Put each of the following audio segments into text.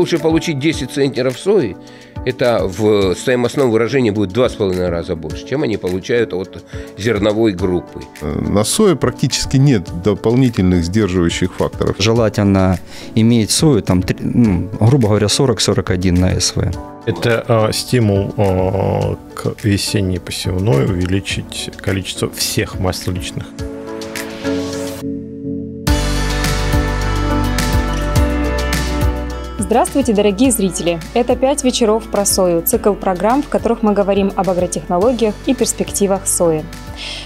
лучше получить 10 центнеров сои, это в своем основном выражении будет 2,5 раза больше, чем они получают от зерновой группы. Э, на сое практически нет дополнительных сдерживающих факторов. Желательно иметь сою, там, ну, грубо говоря, 40-41 на СВ. Это э, стимул э, к весенней посевной увеличить количество всех масличных. личных. Здравствуйте, дорогие зрители! Это «Пять вечеров про сою» – цикл программ, в которых мы говорим об агротехнологиях и перспективах сои.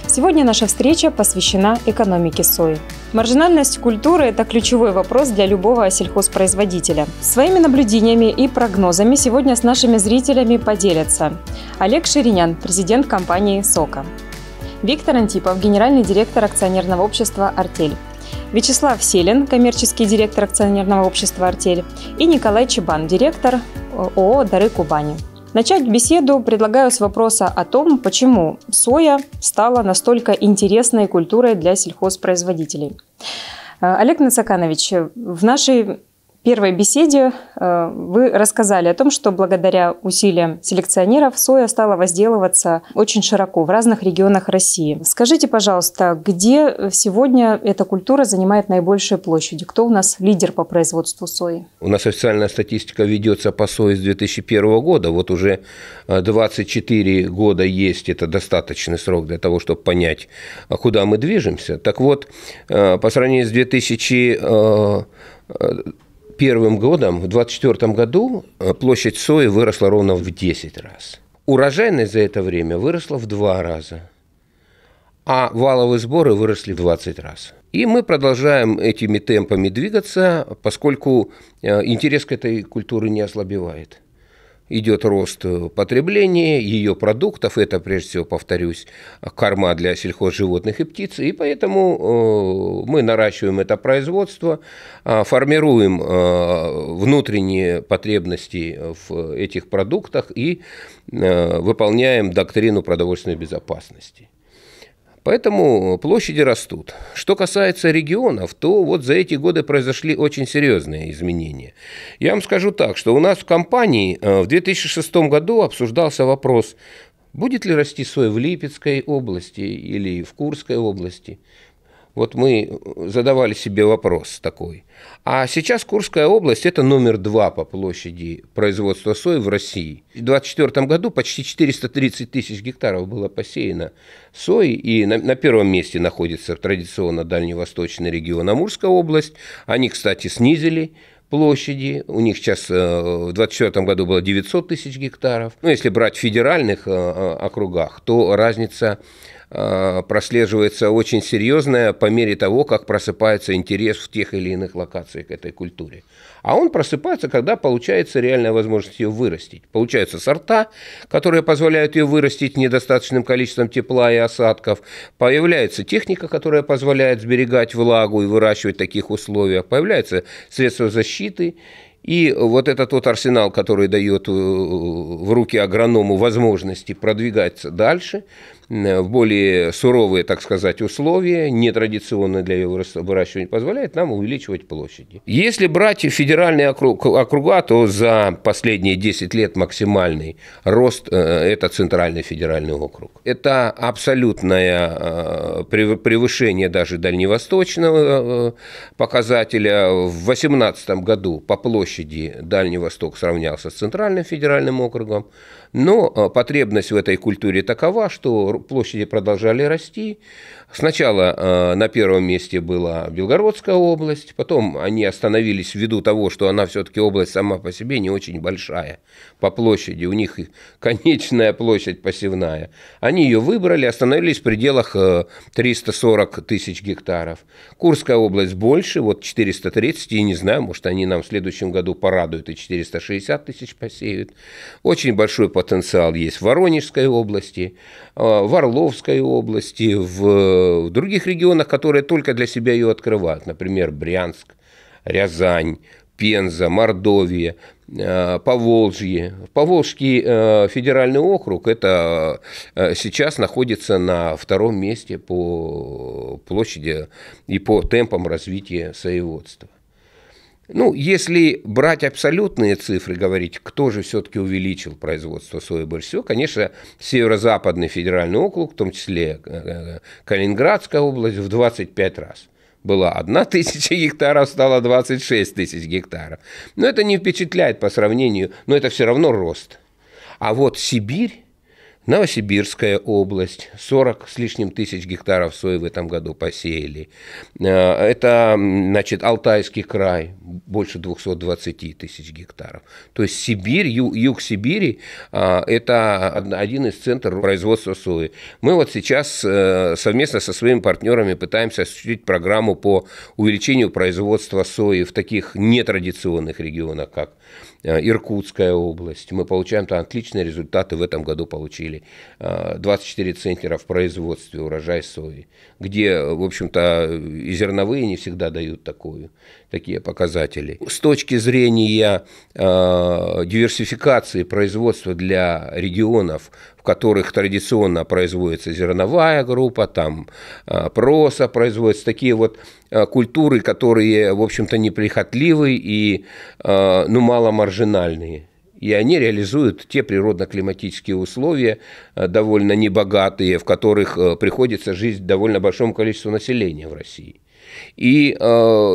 Сегодня наша встреча посвящена экономике сои. Маржинальность культуры – это ключевой вопрос для любого сельхозпроизводителя. Своими наблюдениями и прогнозами сегодня с нашими зрителями поделятся Олег Ширинян, президент компании «Сока», Виктор Антипов, генеральный директор акционерного общества «Артель», Вячеслав Селин, коммерческий директор акционерного общества «Артель», и Николай Чебан, директор э, ООО «Дары Кубани». Начать беседу предлагаю с вопроса о том, почему соя стала настолько интересной культурой для сельхозпроизводителей. Э, Олег Нацаканович, в нашей первой беседе э, вы рассказали о том, что благодаря усилиям селекционеров соя стала возделываться очень широко в разных регионах России. Скажите, пожалуйста, где сегодня эта культура занимает наибольшие площади? Кто у нас лидер по производству сои? У нас официальная статистика ведется по сое с 2001 года. Вот уже 24 э, года есть. Это достаточный срок для того, чтобы понять, а куда мы движемся. Так вот, э, по сравнению с 2000 первым годом, в 2024 году, э, площадь сои выросла ровно в 10 раз. Урожайность за это время выросла в 2 раза, а валовые сборы выросли в 20 раз. И мы продолжаем этими темпами двигаться, поскольку э, интерес к этой культуре не ослабевает идет рост э, потребления ее продуктов. Это, прежде всего, повторюсь, корма для сельхозживотных и птиц. И поэтому э, мы наращиваем это производство, а, формируем э, внутренние потребности в этих продуктах и выполняем доктрину продовольственной безопасности. Поэтому площади растут. Что касается регионов, то вот за эти годы произошли очень серьезные изменения. Я вам скажу так, что у нас в компании э, в 2006 году обсуждался вопрос, будет ли расти соя в Липецкой области или в Курской области. Вот мы э, задавали себе вопрос такой – а сейчас Курская область – это номер два по площади производства сои в России. В 2024 году почти 430 тысяч гектаров было посеяно сои, и на, на первом месте находится традиционно дальневосточный регион Амурская область. Они, кстати, снизили площади. У них сейчас э, в 2024 году было 900 тысяч гектаров. Ну, если брать в федеральных э, э, округах, то разница Э, прослеживается очень серьезная по мере того, как просыпается интерес в тех или иных локациях к этой культуре. А он просыпается, когда получается реальная возможность ее вырастить. Получаются сорта, которые позволяют ее вырастить недостаточным количеством тепла и осадков. Появляется техника, которая позволяет сберегать влагу и выращивать в таких условиях. Появляются средства защиты и вот этот вот арсенал, который дает э, в руки агроному возможности продвигаться дальше, э, в более суровые, так сказать, условия, нетрадиционные для его выращивания, позволяет нам увеличивать площади. Если брать федеральные округа, то за последние 10 лет максимальный рост э, – это Центральный федеральный округ. Это абсолютное превышение даже дальневосточного показателя. В 2018 году по площади площади Дальний Восток сравнялся с Центральным федеральным округом, но э, потребность в этой культуре такова, что площади продолжали расти. Сначала э, на первом месте была Белгородская область, потом они остановились ввиду того, что она все-таки область сама по себе не очень большая по площади. У них конечная площадь посевная. Они ее выбрали, остановились в пределах 340 э, тысяч гектаров. Курская область больше, вот 430, и не знаю, может, они нам в следующем году порадуют и 460 тысяч посеют. Очень большой потенциал потенциал есть в Воронежской области, а, в Орловской области, в, других регионах, которые только для себя ее открывают, например, Брянск, Рязань, Пенза, Мордовия, а, Поволжье. Поволжский э, федеральный округ это э, сейчас находится на втором месте по площади и по темпам развития соеводства. Ну, если брать абсолютные цифры, говорить, кто же все-таки увеличил производство сои больше всего, конечно, Северо-Западный федеральный округ, в том числе э, э, Калининградская область, в 25 раз. Была 1 тысяча гектаров, стало 26 тысяч гектаров. Но это не впечатляет по сравнению, но это все равно рост. А вот Сибирь, Новосибирская область, 40 с лишним тысяч гектаров сои в этом году посеяли. Э, это, значит, Алтайский край, больше 220 тысяч гектаров. То есть Сибирь, ю, юг Сибири а, – это один из центров производства сои. Мы вот сейчас э, совместно со своими партнерами пытаемся осуществить программу по увеличению производства сои в таких нетрадиционных регионах, как Э, Иркутская область. Мы получаем там отличные результаты. В этом году получили 24 э, центнера в производстве урожай сои, где, в общем-то, и зерновые не всегда дают такую, такие показатели. С точки зрения э, диверсификации производства для регионов которых традиционно производится зерновая группа, там а, проса производится, такие вот а, культуры, которые, в общем-то, неприхотливы и, а, ну, маломаржинальные и они реализуют те природно-климатические условия, довольно небогатые, в которых приходится жить довольно большому количеству населения в России. И э,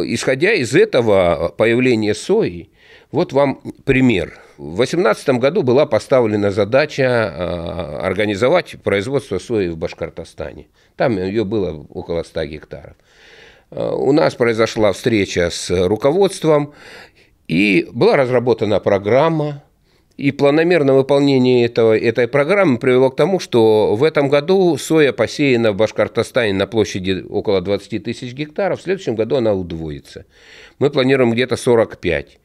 исходя из этого, появление сои – вот вам пример. В 2018 году была поставлена задача а, организовать производство сои в Башкортостане. Там ее было около 100 гектаров. А, у нас произошла встреча с руководством, и была разработана программа, и планомерное выполнение этого, этой программы привело к тому, что в этом году соя посеяна в Башкортостане на площади около 20 тысяч гектаров, в следующем году она удвоится. Мы планируем где-то 45.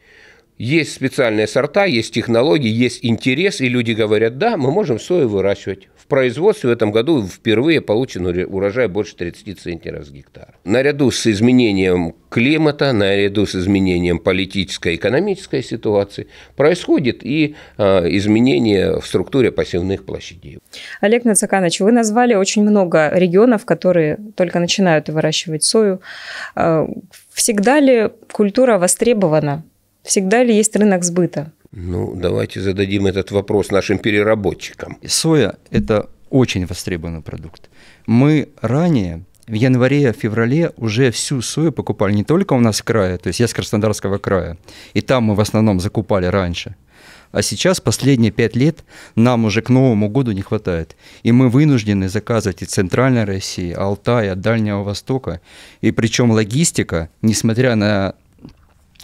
Есть специальные сорта, есть технологии, есть интерес, и люди говорят, да, мы можем сою выращивать. В производстве в этом году впервые получен урожай больше 30 центнеров с гектара. Наряду с изменением климата, наряду с изменением политической и экономической ситуации происходит и э, изменение в структуре пассивных площадей. Олег Нацаканович, вы назвали очень много регионов, которые только начинают выращивать сою. А, всегда ли культура востребована Всегда ли есть рынок сбыта? Ну, давайте зададим этот вопрос нашим переработчикам. Соя – это очень востребованный продукт. Мы ранее в январе-феврале уже всю сою покупали не только у нас в крае, то есть я с Краснодарского края, и там мы в основном закупали раньше, а сейчас последние пять лет нам уже к Новому году не хватает. И мы вынуждены заказывать и Центральной России, Алтая, Дальнего Востока. И причем логистика, несмотря на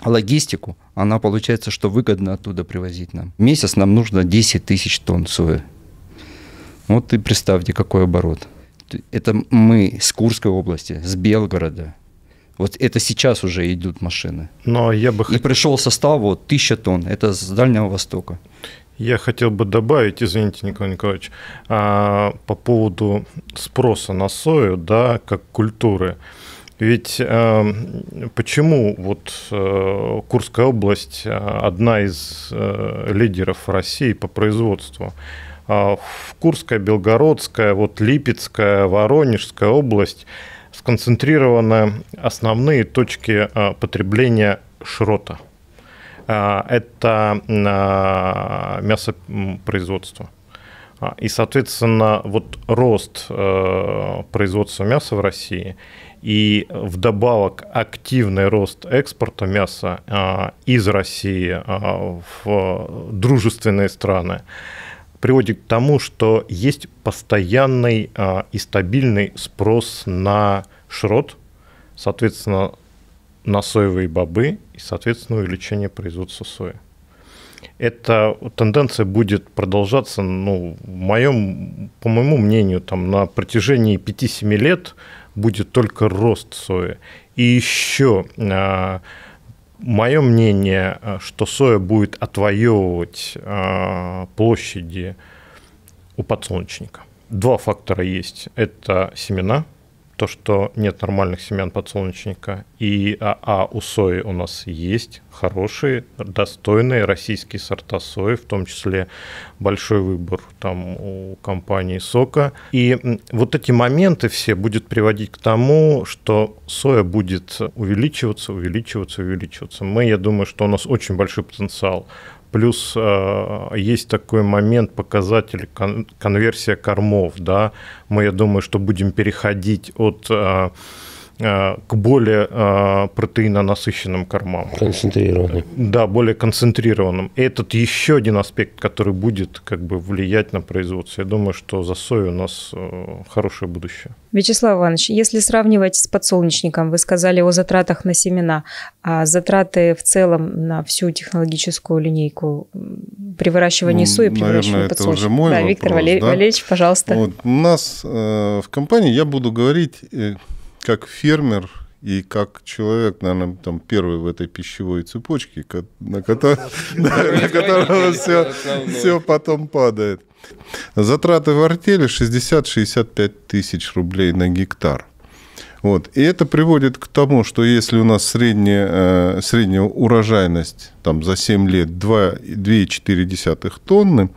логистику, она получается, что выгодно оттуда привозить нам. В месяц нам нужно 10 тысяч тонн сои. Вот ты представьте, какой оборот. Это мы с Курской области, с Белгорода. Вот это сейчас уже идут машины. Но я бы... И пришел состав вот 1000 тонн. Это с Дальнего Востока. Я хотел бы добавить, извините, Николай Николаевич, а, по поводу спроса на сою, да, как культуры – ведь э, почему вот э, Курская область э, одна из э, лидеров России по производству? Э, в Курская, Белгородская, вот Липецкая, Воронежская область сконцентрированы основные точки э, потребления шрота. Э, это э, мясопроизводство. А, и, соответственно, вот рост э, производства мяса в России – и вдобавок активный рост экспорта мяса а, из России а, в дружественные страны приводит к тому, что есть постоянный а, и стабильный спрос на шрот, соответственно, на соевые бобы и, соответственно, увеличение производства сои. Эта тенденция будет продолжаться, ну, в моем, по моему мнению, там, на протяжении 5-7 лет – будет только рост сои. И еще а, мое мнение, а, что соя будет отвоевывать а, площади у подсолнечника. Два фактора есть. Это семена – то, что нет нормальных семян подсолнечника, и а, а у сои у нас есть хорошие, достойные российские сорта сои, в том числе большой выбор там у компании Сока. И вот эти моменты все будет приводить к тому, что соя будет увеличиваться, увеличиваться, увеличиваться. Мы, я думаю, что у нас очень большой потенциал Плюс э, есть такой момент, показатель кон- конверсия кормов. Да? Мы, я думаю, что будем переходить от э, Э, к более э, протеинонасыщенным кормам. Концентрированным. Да, более концентрированным. И этот еще один аспект, который будет как бы влиять на производство. Я думаю, что за сою у нас э, хорошее будущее. Вячеслав Иванович, если сравнивать с подсолнечником, вы сказали о затратах на семена, а затраты в целом на всю технологическую линейку при выращивании ну, сои, при Наверное, выращивании это подсолнечника. Уже мой да, вопрос, Виктор Валерий, да? Валерьевич, пожалуйста. Вот, у нас э, в компании я буду говорить как фермер и как человек, наверное, там первый в этой пищевой цепочке, на, кото... которого ну, все потом падает. Затраты в артели 60-65 тысяч рублей на гектар. Вот. И это приводит к тому, что если у нас средняя, э, средняя урожайность там, за 7 лет 2,4 тонны,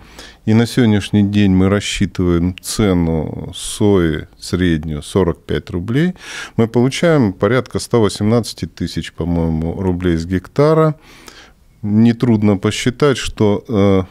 и на сегодняшний день мы рассчитываем цену сои среднюю 45 рублей, мы получаем порядка 118 тысяч, по-моему, рублей с гектара. Нетрудно посчитать, что э,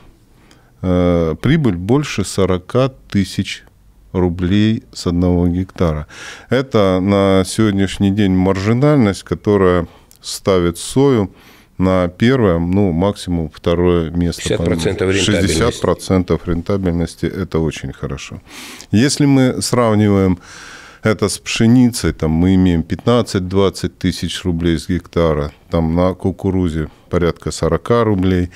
э, прибыль больше 40 тысяч рублей с одного гектара. Это на сегодняшний день маржинальность, которая ставит сою на первое, ну, максимум второе место. 60% рентабельности. 60% рентабельности – это очень хорошо. Если мы сравниваем это с пшеницей, там мы имеем 15-20 тысяч рублей с гектара, там на кукурузе порядка 40 рублей.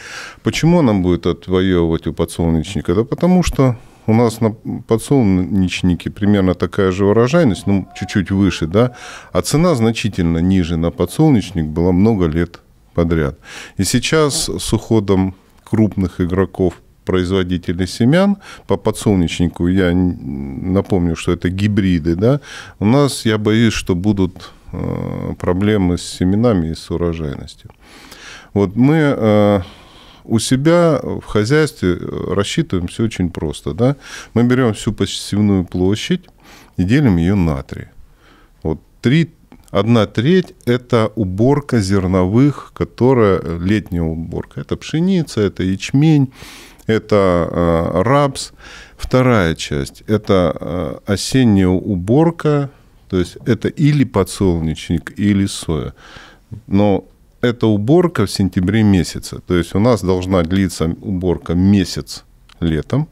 Почему нам будет отвоевывать у подсолнечника? Да потому что у нас на подсолнечнике примерно такая же урожайность, ну, чуть-чуть выше, да, а цена значительно ниже на подсолнечник была много лет подряд. И сейчас с уходом крупных игроков производителей семян по подсолнечнику, я напомню, что это гибриды, да, у нас, я боюсь, что будут э, проблемы с семенами и с урожайностью. Вот мы э, у себя в хозяйстве э, рассчитываем все очень просто. Да? Мы берем всю посевную площадь и делим ее на три. Вот три Одна треть – это уборка зерновых, которая э, летняя уборка. Это пшеница, это ячмень, это э, рапс. Вторая часть – это э, осенняя уборка, то есть это или подсолнечник, или соя. Но это уборка в сентябре месяце. То есть у нас должна длиться уборка месяц летом,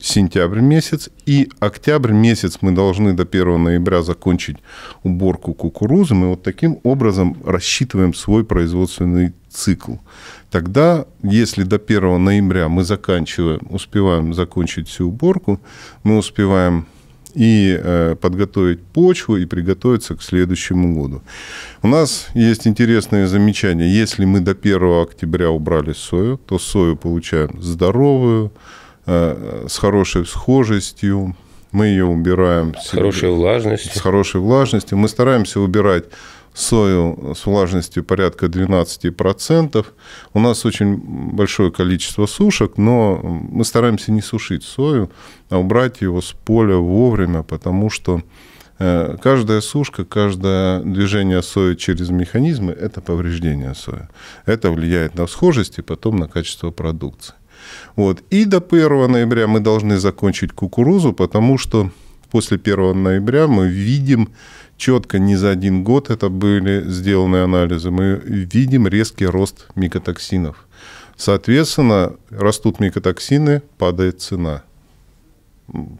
сентябрь месяц и октябрь месяц мы должны до 1 ноября закончить уборку кукурузы. Мы вот таким образом рассчитываем свой производственный цикл. Тогда, если до 1 ноября мы заканчиваем, успеваем закончить всю уборку, мы успеваем и э, подготовить почву и приготовиться к следующему году. У нас есть интересное замечание. Если мы до 1 октября убрали сою, то сою получаем здоровую, э, с хорошей схожестью, мы ее убираем. С хорошей влажностью. С хорошей влажностью. Мы стараемся убирать сою с влажностью порядка 12%. У нас очень большое количество сушек, но мы стараемся не сушить сою, а убрать его с поля вовремя, потому что э, Каждая сушка, каждое движение сои через механизмы – это повреждение сои. Это влияет на всхожесть и потом на качество продукции. Вот. И до 1 ноября мы должны закончить кукурузу, потому что после 1 ноября мы видим четко не за один год это были сделаны анализы, мы видим резкий рост микотоксинов. Соответственно, растут микотоксины, падает цена.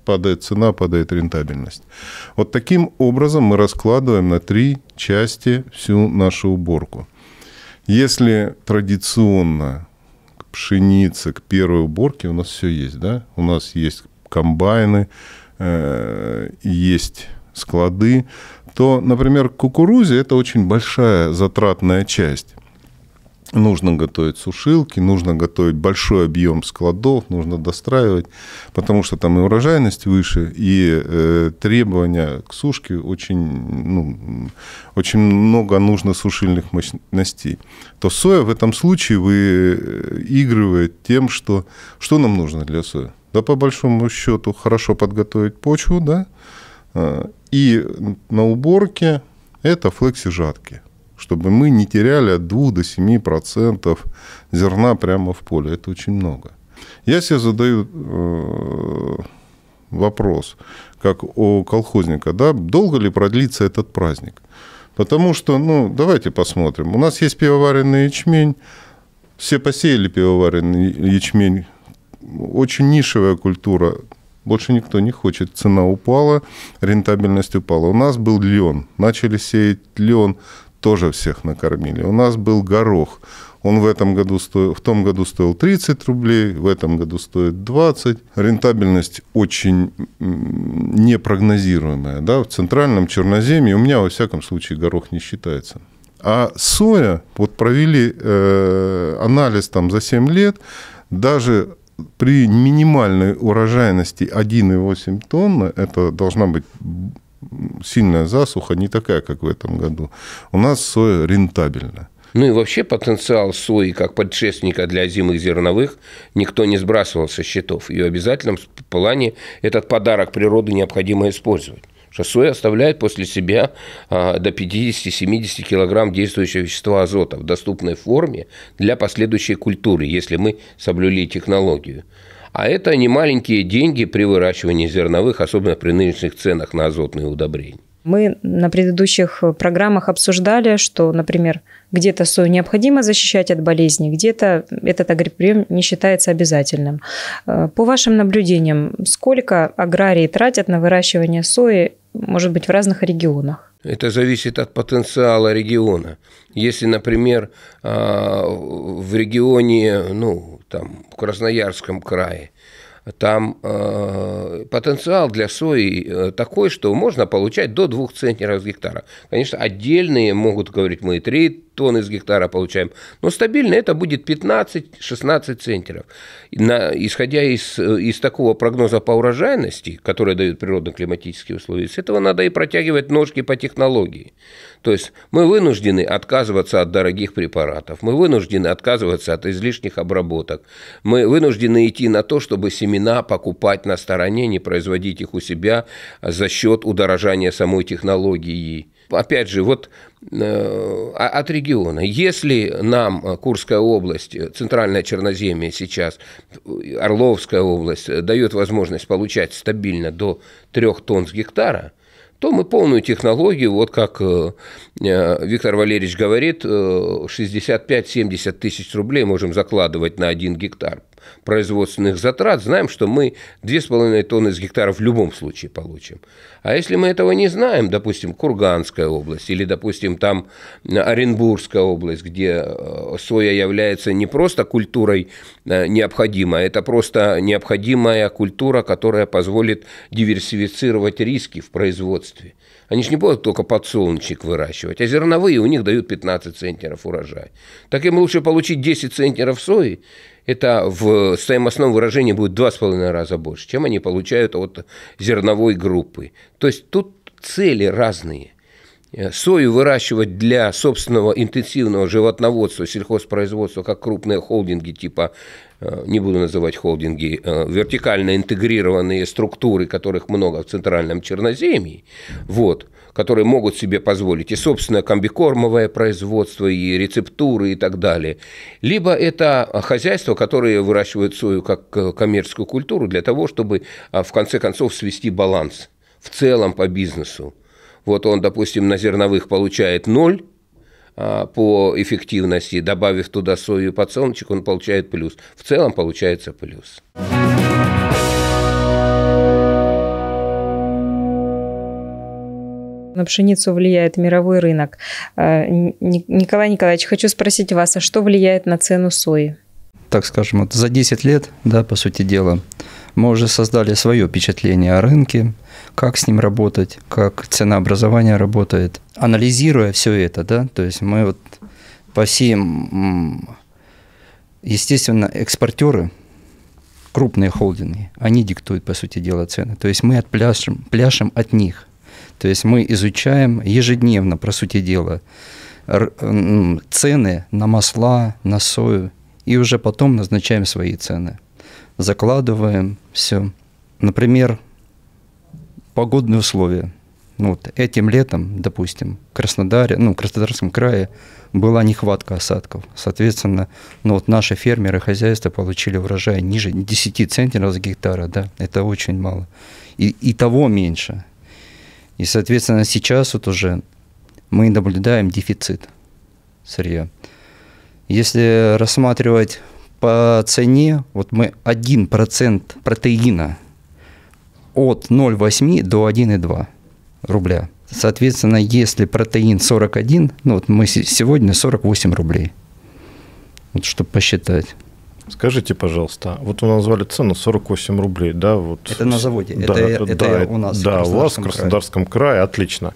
Падает цена, падает рентабельность. Вот таким образом мы раскладываем на три части всю нашу уборку. Если традиционно к пшенице, к первой уборке у нас все есть, да? У нас есть комбайны, э, есть склады, то, например, кукурузе это очень большая затратная часть. Нужно готовить сушилки, нужно готовить большой объем складов, нужно достраивать, потому что там и урожайность выше, и э, требования к сушке очень, ну, очень много нужно сушильных мощностей. То соя в этом случае выигрывает э, тем, что что нам нужно для соя. Да по большому счету хорошо подготовить почву, да, Э, и на уборке это флекси жатки, чтобы мы не теряли от 2 до 7% зерна прямо в поле. Это очень много. Я себе задаю э, вопрос, как у колхозника, да, долго ли продлится этот праздник? Потому что, ну, давайте посмотрим. У нас есть пивоваренный ячмень, все посеяли пивоваренный ячмень, очень нишевая культура, больше никто не хочет. Цена упала, рентабельность упала. У нас был лен. Начали сеять лен, тоже всех накормили. У нас был горох. Он в, этом году стоил, в том году стоил 30 рублей, в этом году стоит 20. Рентабельность очень непрогнозируемая. Да? В центральном Черноземье у меня, во всяком случае, горох не считается. А соя, вот провели э, анализ там за 7 лет, даже при минимальной урожайности 1,8 тонны, это должна быть сильная засуха, не такая, как в этом году, у нас соя рентабельна. Ну и вообще потенциал сои как предшественника для зимых зерновых никто не сбрасывал со счетов. И в обязательном плане этот подарок природы необходимо использовать. Шоссе оставляет после себя а, до 50-70 килограмм действующего вещества азота в доступной форме для последующей культуры, если мы соблюли технологию. А это не маленькие деньги при выращивании зерновых, особенно при нынешних ценах на азотные удобрения. Мы на предыдущих программах обсуждали, что, например, где-то сою необходимо защищать от болезней, где-то этот агрипрем не считается обязательным. Э, по вашим наблюдениям, сколько аграрии тратят на выращивание сои может быть, в разных регионах? Это зависит от потенциала региона. Если, например, а, в регионе, ну, там, в Красноярском крае, там э, потенциал для сои э, такой, что можно получать до 2 центнеров с гектара. Конечно, отдельные могут говорить, мы и 3 тонн из гектара получаем, но стабильно это будет 15-16 центнеров. На, исходя из, э, из такого прогноза по урожайности, который дают природно-климатические условия, с этого надо и протягивать ножки по технологии. То есть мы вынуждены отказываться от дорогих препаратов, мы вынуждены отказываться от излишних обработок, мы вынуждены идти на то, чтобы семена покупать на стороне, не производить их у себя за счет удорожания самой технологии опять же, вот э, от региона. Если нам э, Курская область, э, Центральная Черноземья сейчас, Орловская область дает возможность получать стабильно до 3 тонн с гектара, то мы полную технологию, вот как Виктор Валерьевич говорит, 65-70 тысяч рублей можем закладывать на один гектар производственных затрат, знаем, что мы 2,5 тонны с гектара в любом случае получим. А если мы этого не знаем, допустим, Курганская область или, допустим, там Оренбургская область, где э, соя является не просто культурой э, необходимой, а это просто необходимая культура, которая позволит диверсифицировать риски в производстве. Они же не будут только подсолнечник выращивать, а зерновые у них дают 15 центнеров урожай. Так им лучше получить 10 центнеров сои, это в стоимостном выражении будет два с половиной раза больше, чем они получают от зерновой группы. То есть тут цели разные. Э, сою выращивать для собственного интенсивного животноводства, сельхозпроизводства, как крупные холдинги типа Э, не буду называть холдинги, э, вертикально интегрированные структуры, которых много в Центральном Черноземье, вот, которые могут себе позволить и собственное комбикормовое производство, и рецептуры, и так далее. Либо это хозяйства, которые выращивают свою как э, коммерческую культуру для того, чтобы в конце концов свести баланс в целом по бизнесу. Вот он, допустим, на зерновых получает ноль, а, по эффективности, добавив туда сою и подсолнечек, он получает плюс. В целом получается плюс. На пшеницу влияет мировой рынок. А, Николай Николаевич, хочу спросить вас, а что влияет на цену сои? Так скажем, вот за 10 лет, да, по сути дела, мы уже создали свое впечатление о рынке – как с ним работать, как ценообразование работает. Анализируя все это, да, то есть мы вот по всем, естественно, экспортеры, крупные холдинги, они диктуют, по сути дела, цены. То есть мы отпляшем, пляшем от них. То есть мы изучаем ежедневно, по сути дела, цены на масла, на сою, и уже потом назначаем свои цены. Закладываем все. Например, погодные условия. Ну вот этим летом, допустим, в Краснодаре, ну, в Краснодарском крае была нехватка осадков. Соответственно, ну, вот наши фермеры, хозяйства получили урожай ниже 10 центнеров за гектара, да, это очень мало. И, и того меньше. И, соответственно, сейчас вот уже мы наблюдаем дефицит сырья. Если рассматривать по цене, вот мы 1% протеина – от 0,8 до 1,2 рубля. Соответственно, если протеин 41, ну вот мы сегодня 48 рублей. Вот чтобы посчитать. Скажите, пожалуйста, вот вы назвали цену 48 рублей, да? Вот. Это на заводе, да, это, да, это да, у нас. Да, в у вас в Краснодарском крае. крае, отлично.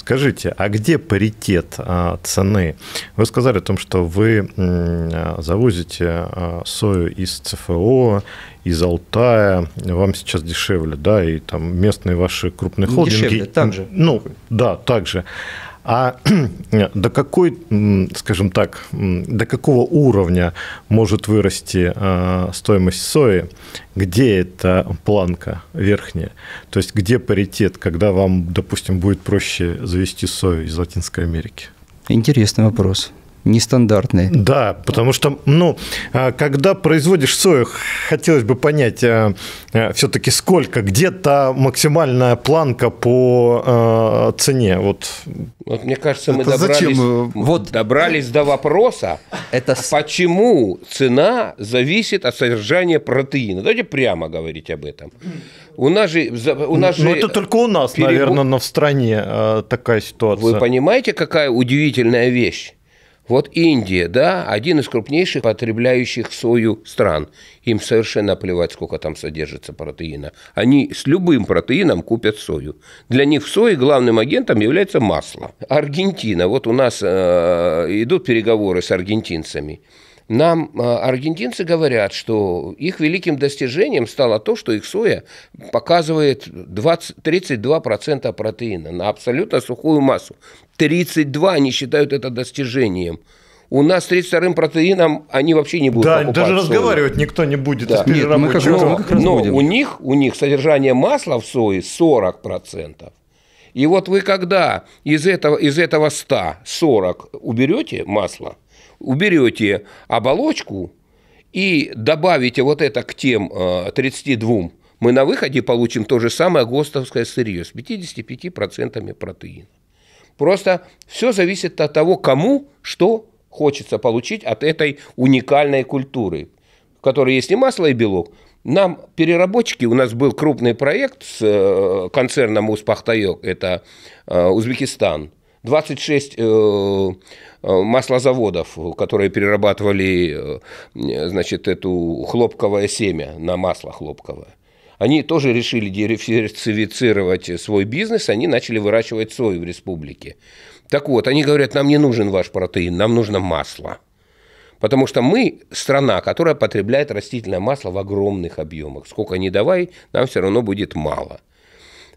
Скажите, а где паритет а, цены? Вы сказали о том, что вы а, завозите а, сою из ЦФО, из Алтая, вам сейчас дешевле, да, и там местные ваши крупные холдинги. Дешевле, так же. Ну, да, так же. А до какой, скажем так, до какого уровня может вырасти э, стоимость сои? Где эта планка верхняя? То есть где паритет, когда вам, допустим, будет проще завести сою из Латинской Америки? Интересный вопрос нестандартные. Да, потому что, ну, а, когда производишь сою, хотелось бы понять а, а, все-таки сколько, где-то максимальная планка по цене. Вот. вот мне кажется, мы добрались, зачем? Вот. добрались до вопроса, Это... почему цена зависит от содержания протеина. Давайте прямо говорить об этом. У нас же... У нас Но ну, же это только у нас, перебор... наверное, на в стране такая ситуация. Вы понимаете, какая удивительная вещь? Вот Индия, да, один из крупнейших потребляющих сою стран. Им совершенно плевать, сколько там содержится протеина. Они с любым протеином купят сою. Для них в сое главным агентом является масло. Аргентина. Вот у нас э, идут переговоры с аргентинцами. Нам э, аргентинцы говорят, что их великим достижением стало то, что их соя показывает 20, 32% протеина на абсолютно сухую массу. 32 они считают это достижением. У нас с 32-м протеином они вообще не будут Да, даже соль. разговаривать никто не будет да. из Нет, мы как раз, мы как раз Но будем. у них, у них содержание масла в сое 40%. И вот вы когда из этого, из этого 100 40 уберете масло, уберете оболочку и добавите вот это к тем 32, э, мы на выходе получим то же самое гостовское сырье с 55% протеина. Просто все зависит от того, кому что хочется получить от этой уникальной культуры, в которой есть и масло, и белок. Нам переработчики, у нас был крупный проект с э, концерном Успахтаек, это э, Узбекистан, 26 э, маслозаводов, которые перерабатывали значит, эту хлопковое семя на масло хлопковое. Они тоже решили диверсифицировать свой бизнес, они начали выращивать сою в республике. Так вот, они говорят, нам не нужен ваш протеин, нам нужно масло. Потому что мы страна, которая потребляет растительное масло в огромных объемах. Сколько ни давай, нам все равно будет мало.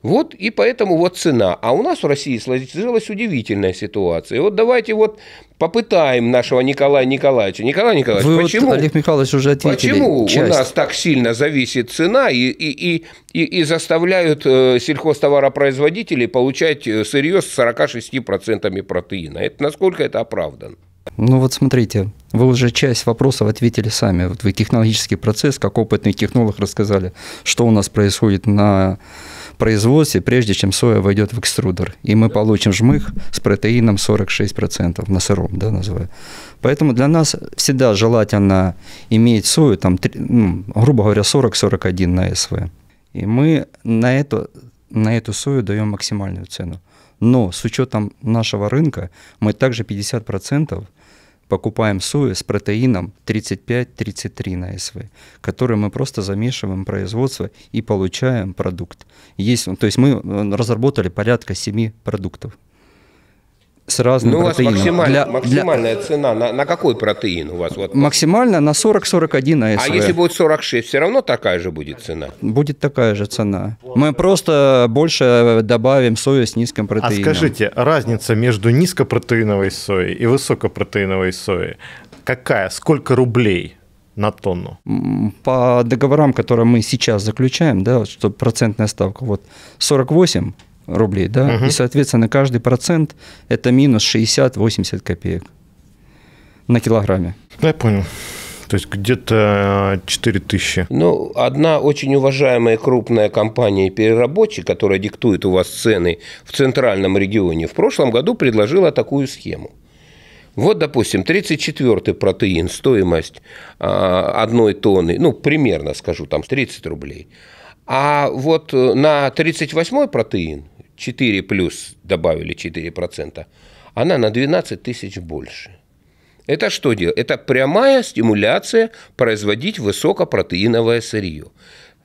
Вот и поэтому вот цена. А у нас в России сложилась удивительная ситуация. И вот давайте вот попытаем нашего Николая Николаевича. Николай Николаевич, Вы почему? Вот, Олег Михайлович уже ответили. Почему часть. у нас так сильно зависит цена и, и, и, и, и заставляют э, сельхозтоваропроизводителей получать э, сырье с 46% протеина? Это насколько это оправдано? Ну вот смотрите, вы уже часть вопросов ответили сами. Вот вы технологический процесс, как опытный технолог рассказали, что у нас происходит на производстве, прежде чем соя войдет в экструдер. И мы получим жмых с протеином 46%, на сыром, да, называю. Поэтому для нас всегда желательно иметь сою, там, ну, грубо говоря, 40-41 на СВ. И мы на эту, на эту сою даем максимальную цену. Но с учетом нашего рынка мы также 50% покупаем сою с протеином 35-33 на СВ, который мы просто замешиваем в производство и получаем продукт. Есть, то есть мы э, разработали порядка 7 продуктов с разным ну, у вас протеином. для, максимальная для... цена на, на какой протеин у вас? Вот? Максимально на 40-41 а АСВ. А если будет 46, все равно такая же будет цена? Будет такая же цена. Мы просто больше добавим сою с низким а протеином. А скажите, разница между низкопротеиновой соей и высокопротеиновой соей какая? Сколько рублей? на тонну? По договорам, которые мы сейчас заключаем, да, что процентная ставка вот 48, рублей, да, угу. и, соответственно, каждый процент – это минус 60-80 копеек на килограмме. Да, ну, я понял. То есть где-то 4 э, тысячи. Ну, одна очень уважаемая крупная компания-переработчик, которая диктует у вас цены в центральном регионе, в прошлом году предложила такую схему. Вот, допустим, 34-й протеин, стоимость а, одной тонны, ну, примерно скажу, там 30 рублей. А вот э, на 38-й протеин – 4 плюс добавили 4%, она на 12 тысяч больше. Это что делает? Это прямая стимуляция производить высокопротеиновое сырье.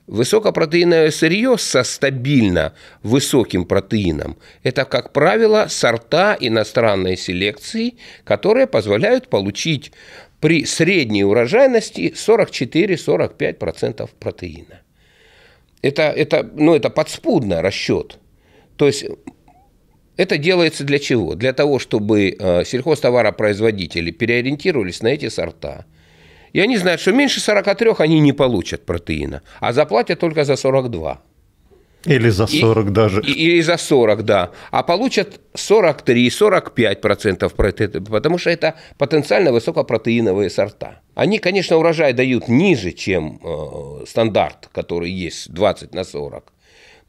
Высокопротеиновое сырье со стабильно высоким протеином – это, как правило, сорта иностранной селекции, которые позволяют получить при средней урожайности 44-45% протеина. Это, это, ну, это подспудный расчет – то есть это делается для чего? Для того, чтобы э, сельхозтоваропроизводители переориентировались на эти сорта. И они знают, что меньше 43 они не получат протеина, а заплатят только за 42. Или за 40 и, даже. И, или за 40, да. А получат 43-45% протеина, потому что это потенциально высокопротеиновые сорта. Они, конечно, урожай дают ниже, чем э, стандарт, который есть 20 на 40.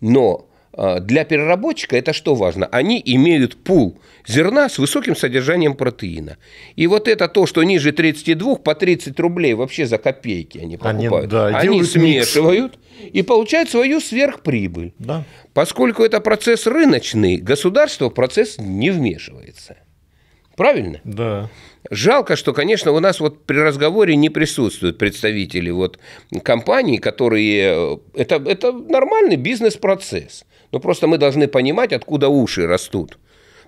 Но а, для переработчика это что важно? Они имеют пул зерна с высоким содержанием протеина. И вот это то, что ниже 32, по 30 рублей вообще за копейки они покупают. Они, да, они смешивают микс. и получают свою сверхприбыль. Да. Поскольку это процесс рыночный, государство в процесс не вмешивается. Правильно? Да. Жалко, что, конечно, у нас вот при разговоре не присутствуют представители вот компаний, которые... Э, это, это нормальный бизнес-процесс. Но просто мы должны понимать, откуда уши растут.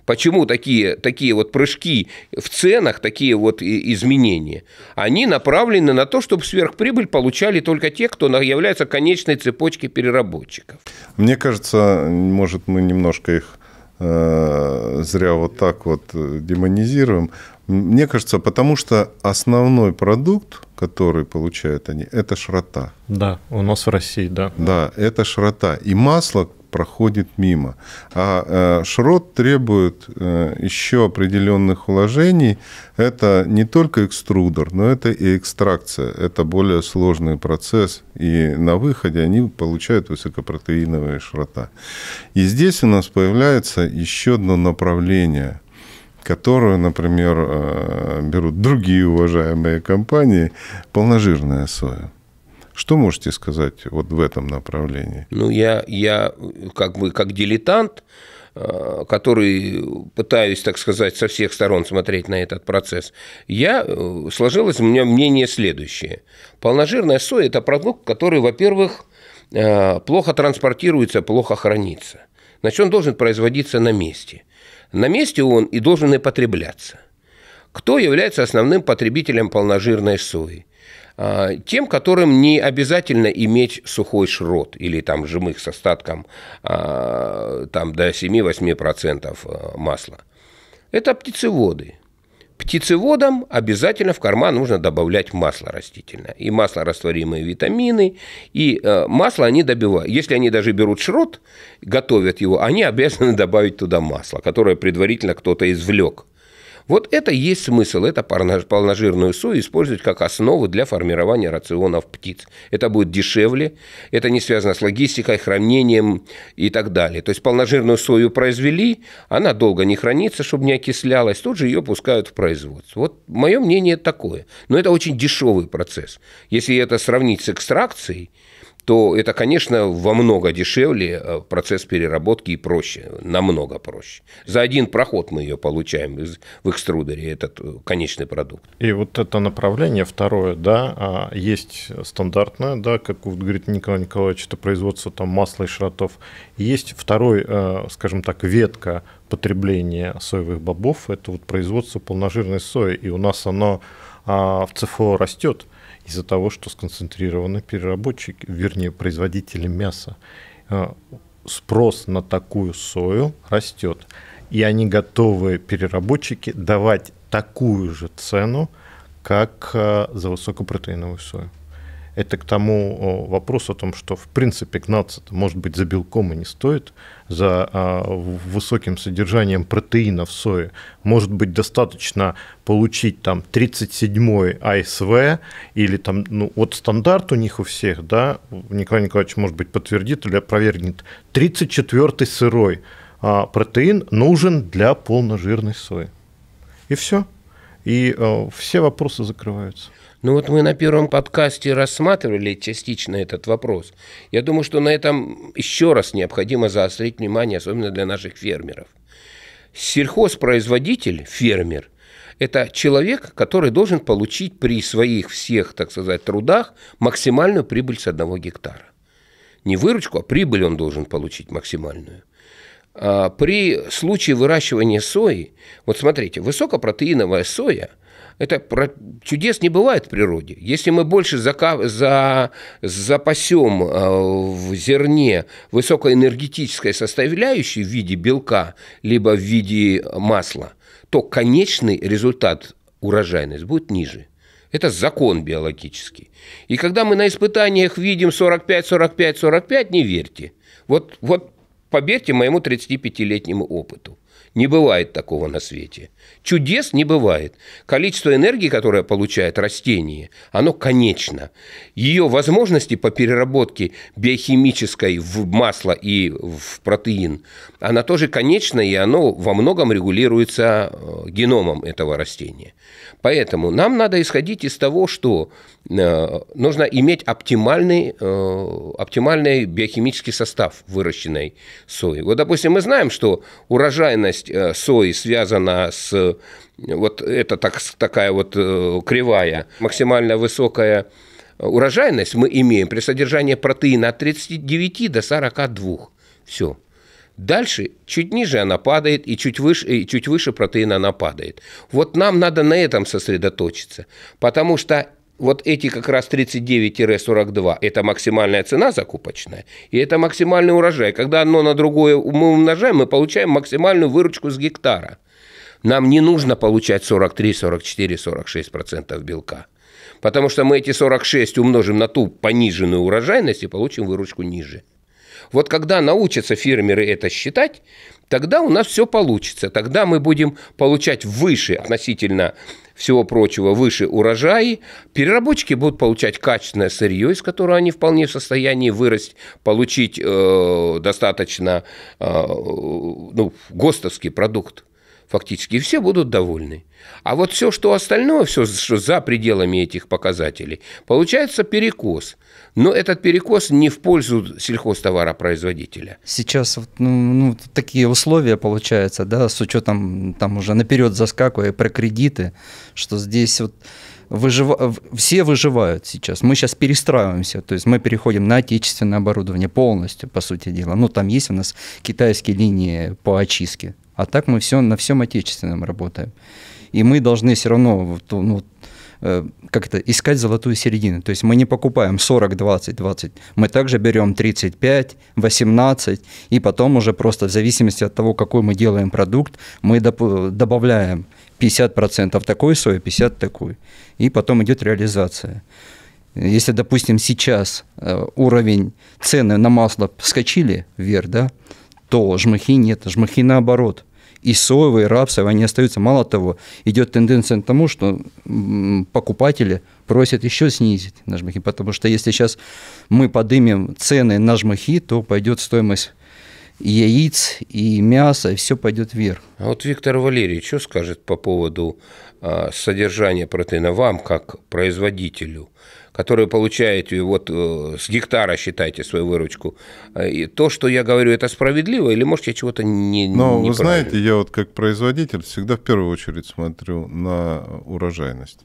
Почему такие, такие вот прыжки в ценах, такие вот изменения? Они направлены на то, чтобы сверхприбыль получали только те, кто является конечной цепочкой переработчиков. Мне кажется, может, мы немножко их э, зря вот так вот э, демонизируем. Мне кажется, потому что основной продукт, который получают они, это шрота. Да, у нас в России, да. Да, это шрота. И масло, проходит мимо. А э, шрот требует э, еще определенных вложений. Это не только экструдер, но это и экстракция. Это более сложный процесс. И на выходе они получают высокопротеиновые шрота. И здесь у нас появляется еще одно направление – которую, например, э, берут другие уважаемые компании, полножирная соя. Что можете сказать вот в этом направлении? Ну, я, я как бы как дилетант, э, который пытаюсь, так сказать, со всех сторон смотреть на этот процесс, я, э, сложилось у меня мнение следующее. Полножирная соя – это продукт, который, во-первых, э, плохо транспортируется, плохо хранится. Значит, он должен производиться на месте. На месте он и должен и потребляться. Кто является основным потребителем полножирной сои? А, тем, которым не обязательно иметь сухой шрот или там жмых с остатком а, там, до 7-8% а, масла. Это птицеводы. Птицеводам обязательно в корма нужно добавлять масло растительное. И масло растворимые витамины, и масло они добивают. Если они даже берут шрот, готовят его, они обязаны добавить туда масло, которое предварительно кто-то извлек – вот это и есть смысл, это полножирную сою использовать как основу для формирования рационов птиц. Это будет дешевле, это не связано с логистикой, хранением и так далее. То есть полножирную сою произвели, она долго не хранится, чтобы не окислялась, тут же ее пускают в производство. Вот мое мнение такое. Но это очень дешевый процесс. Если это сравнить с экстракцией, то это, конечно, во много дешевле, э, процесс переработки и проще, намного проще. За один проход мы ее получаем в экструдере, этот э, конечный продукт. И вот это направление второе, да, а, есть стандартное, да, как вот говорит Николай Николаевич, это производство там масла и шротов. Есть второй, э, скажем так, ветка потребления соевых бобов, это вот производство полножирной сои, и у нас оно а, в ЦФО растет – из-за того, что сконцентрированы переработчики, вернее, производители мяса. Э, спрос на такую сою растет, и они готовы, переработчики, давать такую же цену, как э, за высокопротеиновую сою. Это к тому вопрос о том, что в принципе гнаться может быть за белком и не стоит, за а, высоким содержанием протеина в сое. Может быть достаточно получить там 37-й АСВ или там, ну вот стандарт у них у всех, да, Николай Николаевич может быть подтвердит или опровергнет, 34-й сырой а, протеин нужен для полножирной сои. И все. И э, все вопросы закрываются. Ну вот мы на первом подкасте рассматривали частично этот вопрос. Я думаю, что на этом еще раз необходимо заострить внимание, особенно для наших фермеров. Сельхозпроизводитель, фермер, это человек, который должен получить при своих всех, так сказать, трудах максимальную прибыль с одного гектара. Не выручку, а прибыль он должен получить максимальную. А при случае выращивания сои, вот смотрите, высокопротеиновая соя – это про... чудес не бывает в природе. Если мы больше зака... за... запасем э, в зерне высокоэнергетической составляющей в виде белка, либо в виде масла, то конечный результат урожайность будет ниже. Это закон биологический. И когда мы на испытаниях видим 45, 45, 45, не верьте. Вот, вот поверьте моему 35-летнему опыту. Не бывает такого на свете. Чудес не бывает. Количество энергии, которое получает растение, оно конечно. Ее возможности по переработке биохимической в масло и в протеин, она тоже конечна, и оно во многом регулируется э, геномом этого растения. Поэтому нам надо исходить из того, что Э, нужно иметь оптимальный, э, оптимальный биохимический состав выращенной сои. Вот, допустим, мы знаем, что урожайность э, сои связана с вот это так, такая вот кривая, максимально высокая урожайность мы имеем при содержании протеина от 39 до 42. Все. Дальше чуть ниже она падает, и чуть выше, и чуть выше протеина она падает. Вот нам надо на этом сосредоточиться, потому что вот эти как раз 39-42 – это максимальная цена закупочная, и это максимальный урожай. Когда одно на другое мы умножаем, мы получаем максимальную выручку с гектара. Нам не нужно получать 43, 44, 46 процентов белка. Потому что мы эти 46 умножим на ту пониженную урожайность и получим выручку ниже. Вот когда научатся фермеры это считать, тогда у нас все получится. Тогда мы будем получать выше относительно всего прочего, выше урожаи. Переработчики будут получать качественное сырье, из которого они вполне в состоянии вырасти, получить э, достаточно э, ну, ГОСТовский продукт фактически, и все будут довольны. А вот все, что остальное, все, что за пределами этих показателей, получается перекос. Но этот перекос не в пользу сельхозтоваропроизводителя. Сейчас ну, ну, такие условия получаются, да, с учетом там уже наперед заскакивая про кредиты, что здесь вот выжива... все выживают сейчас. Мы сейчас перестраиваемся, то есть мы переходим на отечественное оборудование полностью, по сути дела. Ну, там есть у нас китайские линии по очистке, а так мы все на всем отечественном работаем. И мы должны все равно ну, Э, как это, искать золотую середину. То есть мы не покупаем 40, 20, 20. Мы также берем 35, 18, и потом уже просто в зависимости от того, какой мы делаем продукт, мы э, добавляем 50% такой сои, 50 такой. И потом идет реализация. Если, допустим, сейчас э, уровень цены на масло скачили вверх, да, то жмыхи нет, жмыхи наоборот – и соевы, и рапсовые, они остаются. Мало того, идет тенденция к тому, что покупатели просят еще снизить наш потому что если сейчас мы поднимем цены на жмахи, то пойдет стоимость яиц, и мяса, и все пойдет вверх. А вот Виктор Валерьевич, что скажет по поводу а, содержания протеина вам, как производителю? которые получаете вот э, с гектара, считайте свою выручку, э, и то, что я говорю, это справедливо, или, может, я чего-то не Но не вы знаете, я вот как производитель всегда в первую очередь смотрю на урожайность.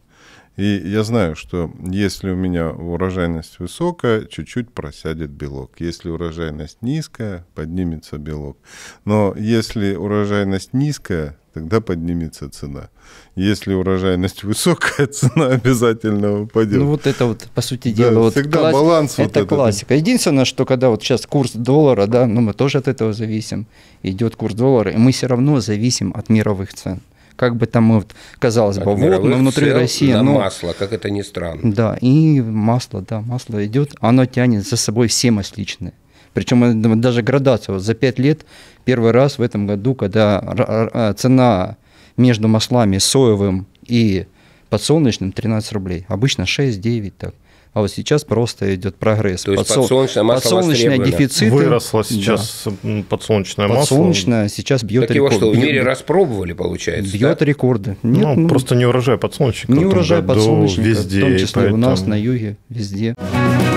И я знаю, что если у меня урожайность высокая, чуть-чуть просядет белок. Если урожайность низкая, поднимется белок. Но если урожайность низкая, тогда поднимется цена. Если урожайность высокая, цена обязательно упадет. Ну вот это вот, по сути дела, да, вот всегда класс... баланс. Это вот это классика. Единственное, что когда вот сейчас курс доллара, да, ну мы тоже от этого зависим, идет курс доллара, и мы все равно зависим от мировых цен как бы там, вот, казалось бы, вот мы внутри России. На но... масло, как это ни странно. Да, и масло, да, масло идет, оно тянет за собой все масличные. Причем э, даже градация. Вот за 5 лет первый раз в этом году, когда а, цена между маслами соевым и подсолнечным 13 рублей. Обычно 6-9 так. А вот сейчас просто идет прогресс. То есть Подсол... подсолнечное масло подсолнечное дефицит. Выросло сейчас да. подсолнечное масло. Подсолнечное сейчас бьет так рекорд. его что, в мире распробовали, получается? Бьет да? рекорды. Ну, Нет, ну, ну, просто не урожай подсолнечника. Не урожай подсолнечника, везде, в том числе поэтому... у нас на юге, везде. Везде.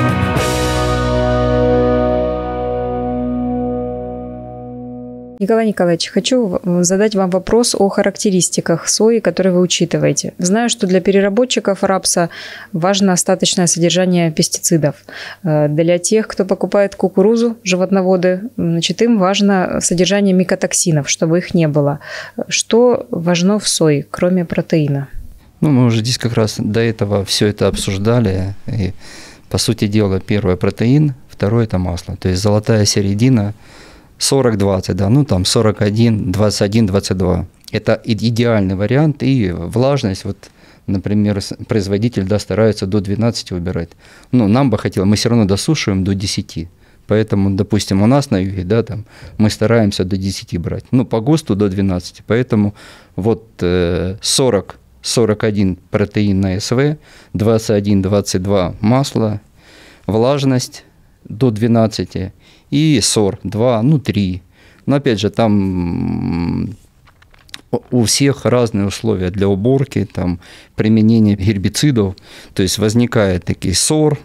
Николай Николаевич, хочу задать вам вопрос о характеристиках сои, которые вы учитываете. Знаю, что для переработчиков рапса важно остаточное содержание пестицидов. Э, для тех, кто покупает кукурузу, животноводы, значит, им важно содержание микотоксинов, чтобы их не было. Что важно в сои, кроме протеина? Ну, мы уже здесь как раз до этого все это обсуждали. И, по сути дела, первое – протеин, второе – это масло. То есть золотая середина – 40-20, да, ну там 41, 21, 22. Это идеальный вариант, и влажность, вот, например, производитель, да, старается до 12 выбирать Ну, нам бы хотелось, мы все равно досушиваем до 10. Поэтому, допустим, у нас на юге, да, там, мы стараемся до 10 брать. Ну, по ГОСТу до 12. Поэтому вот э, 40 41 протеин на СВ, 21-22 масло, влажность до 12 и СОР 2, ну 3. Но опять же, там у всех разные условия для уборки, там применение гербицидов, то есть возникает такие СОР,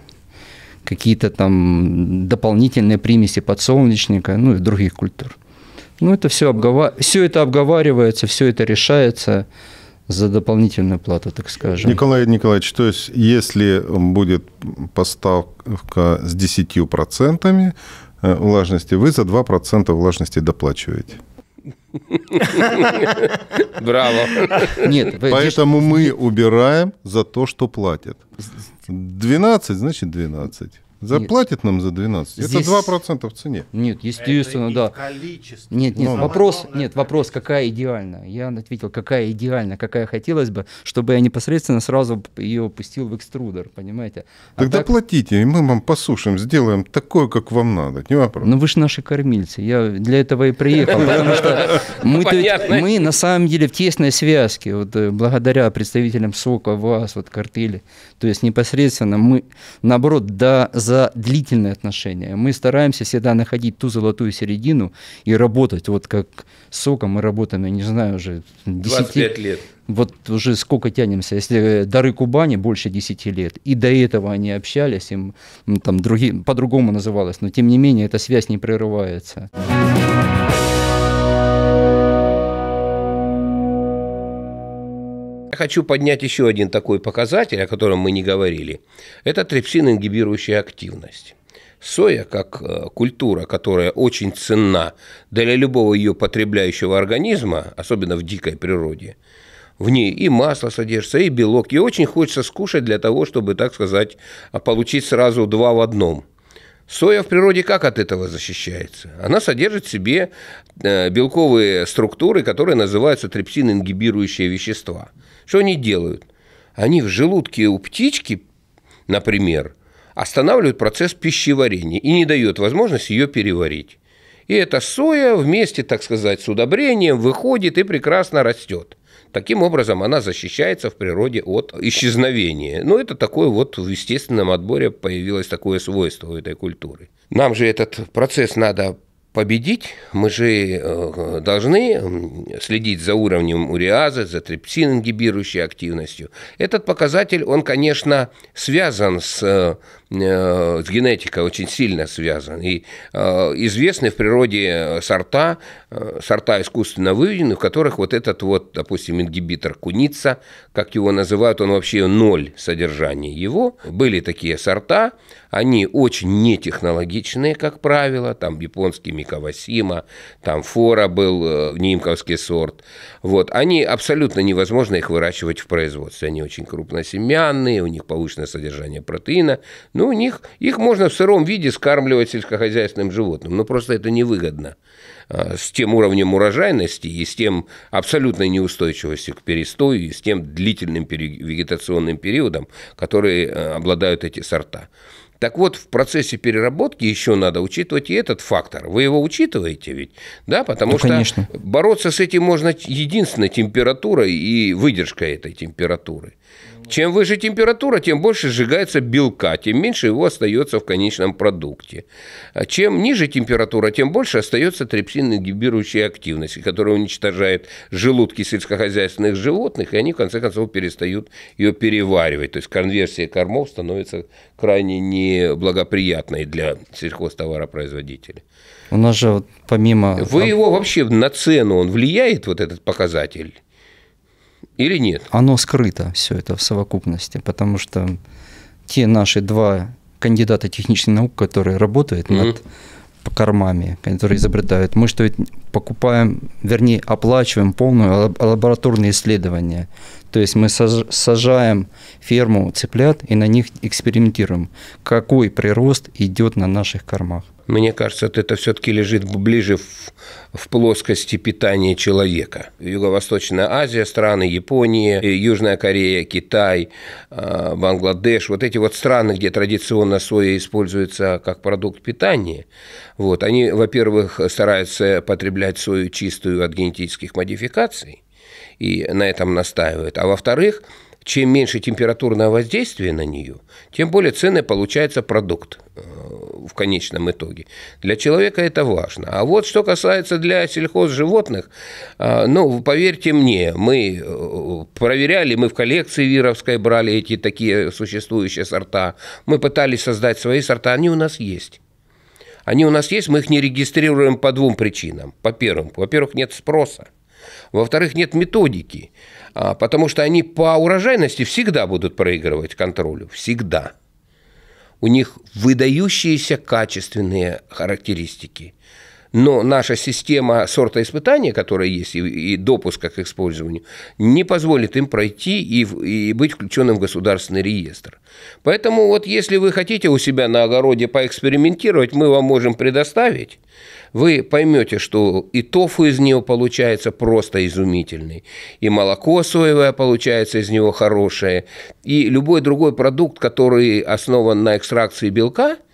какие-то там дополнительные примеси подсолнечника, ну и других культур. Ну, это все, обгова... все это обговаривается, все это решается за дополнительную плату, так скажем. Николай Николаевич, то есть если будет поставка с 10%, Э, влажности, вы за 2% влажности доплачиваете. Браво. Нет, Поэтому мы убираем за то, что платят. 12, значит 12. Заплатит нам за 12. Здесь... Это 2% в цене. Нет, естественно, это да. Количество. Нет, нет, ну, вопрос, нет, вопрос, какая идеально. Я ответил, какая идеально, какая хотелось бы, чтобы я непосредственно сразу ее пустил в экструдер, понимаете? А Тогда так... платите, и мы вам посушим, сделаем такое, как вам надо, не вопрос. Ну вы же наши кормильцы, я для этого и приехал, потому что ну, мы на самом деле в тесной связке, вот э, благодаря представителям СОКа, вас, вот картели, то есть непосредственно мы, наоборот, до за длительные отношения. Мы стараемся всегда находить ту золотую середину и работать, вот как соком мы работаем, я не знаю, уже 10, 25 лет. Вот уже сколько тянемся, если э, дары Кубани больше 10 лет, и до этого они общались, им там другие, по-другому называлось, но тем не менее эта связь не прерывается. хочу поднять еще один такой показатель, о котором мы не говорили. Это трепсин-ингибирующая активность. Соя, как э, культура, которая очень ценна для любого ее потребляющего организма, особенно в дикой природе, в ней и масло содержится, и белок. И очень хочется скушать для того, чтобы, так сказать, а, получить сразу два в одном – Соя в природе как от этого защищается? Она содержит в себе э, белковые структуры, которые называются трепсин-ингибирующие вещества – что они делают? Они в желудке у птички, например, останавливают процесс пищеварения и не дают возможность ее переварить. И эта соя вместе, так сказать, с удобрением выходит и прекрасно растет. Таким образом, она защищается в природе от исчезновения. Но ну, это такое вот в естественном отборе появилось такое свойство у этой культуры. Нам же этот процесс надо победить, мы же э, должны следить за уровнем уриазы, за трипсин-ингибирующей активностью. Этот показатель, он, конечно, связан с э, Э, генетика очень сильно связан. И э, известны в природе э, сорта, сорта искусственно выведены, в которых вот этот вот, допустим, ингибитор куница, как его называют, он вообще ноль содержания его. Были такие сорта, они очень нетехнологичные, как правило, там японский Микавасима, там Фора был, нимковский сорт. Вот. Они абсолютно невозможно их выращивать в производстве. Они очень крупносемянные, у них повышенное содержание протеина, ну, у них, их можно в сыром виде скармливать сельскохозяйственным животным, но просто это невыгодно а, с тем уровнем урожайности и с тем абсолютной неустойчивостью к перестою и с тем длительным вегетационным периодом, которые э, обладают эти сорта. Так вот, в процессе переработки еще надо учитывать и этот фактор. Вы его учитываете ведь, да? Потому ну, что конечно. бороться с этим можно единственной температурой и выдержкой этой температуры. Чем выше температура, тем больше сжигается белка, тем меньше его остается в конечном продукте. А Чем ниже температура, тем больше остается трепсинно-ингибирующей активности, которая уничтожает желудки сельскохозяйственных животных, и они, в конце концов, перестают ее переваривать. То есть конверсия кормов становится крайне неблагоприятной для сельхозтоваропроизводителя. У нас же вот помимо... Вы его вообще на цену, он влияет, вот этот показатель? Или нет? Оно скрыто, все это в совокупности, потому что те наши два кандидата технических наук, которые работают mm-hmm. над кормами, которые изобретают, мы что покупаем, вернее, оплачиваем полную лабораторное исследование. То есть мы сажаем ферму цыплят и на них экспериментируем, какой прирост идет на наших кормах. Мне кажется, это все-таки лежит ближе в, в плоскости питания человека. Юго-Восточная Азия, страны Японии, э, Южная Корея, Китай, э, Бангладеш, вот эти вот страны, где традиционно соя используется как продукт питания, вот, они, во-первых, стараются потреблять сою чистую от генетических модификаций, и на этом настаивают. А во-вторых, чем меньше температурное воздействие на нее, тем более ценный получается продукт э, в конечном итоге. Для человека это важно. А вот что касается для сельхозживотных, а, ну, поверьте мне, мы э, проверяли, мы в коллекции Вировской брали эти такие существующие сорта, мы пытались создать свои сорта, они у нас есть. Они у нас есть, мы их не регистрируем по двум причинам. По первым, во-первых, нет спроса. Во-вторых, нет методики, а, потому что они по урожайности всегда будут проигрывать контролю, всегда у них выдающиеся качественные характеристики – но наша система сорта испытания, которая есть, и, и допуска к использованию, не позволит им пройти и, и быть включенным в государственный реестр. Поэтому вот если вы хотите у себя на огороде поэкспериментировать, мы вам можем предоставить. Вы поймете, что и тофу из него получается просто изумительный, и молоко соевое получается из него хорошее, и любой другой продукт, который основан на экстракции белка –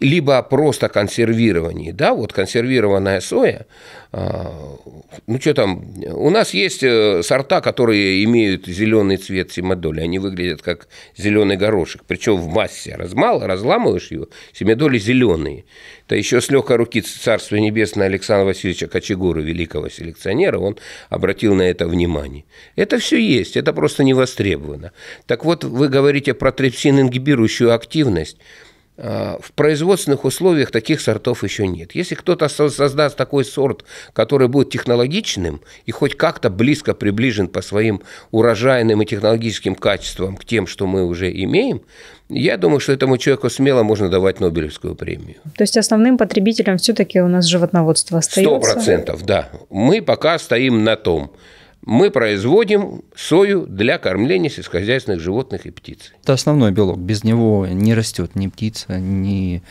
либо просто консервировании, да, вот консервированная соя, а, ну что там, у нас есть э, сорта, которые имеют зеленый цвет семадоли, они выглядят как зеленый горошек, причем в массе размал, разламываешь его, семядоли зеленые. Это еще с легкой руки Царства Небесного Александра Васильевича Кочегуры, великого селекционера, он обратил на это внимание. Это все есть, это просто не востребовано. Так вот, вы говорите про трепсин-ингибирующую активность. А, в производственных условиях таких сортов еще нет. Если кто-то создаст такой сорт, который будет технологичным и хоть как-то близко приближен по своим урожайным и технологическим качествам к тем, что мы уже имеем, я думаю, что этому человеку смело можно давать Нобелевскую премию. То есть основным потребителем все-таки у нас животноводство остается? Сто процентов, да. Мы пока стоим на том – мы производим сою для кормления сельскохозяйственных животных и птиц. Это основной белок. Без него не растет ни птица, ни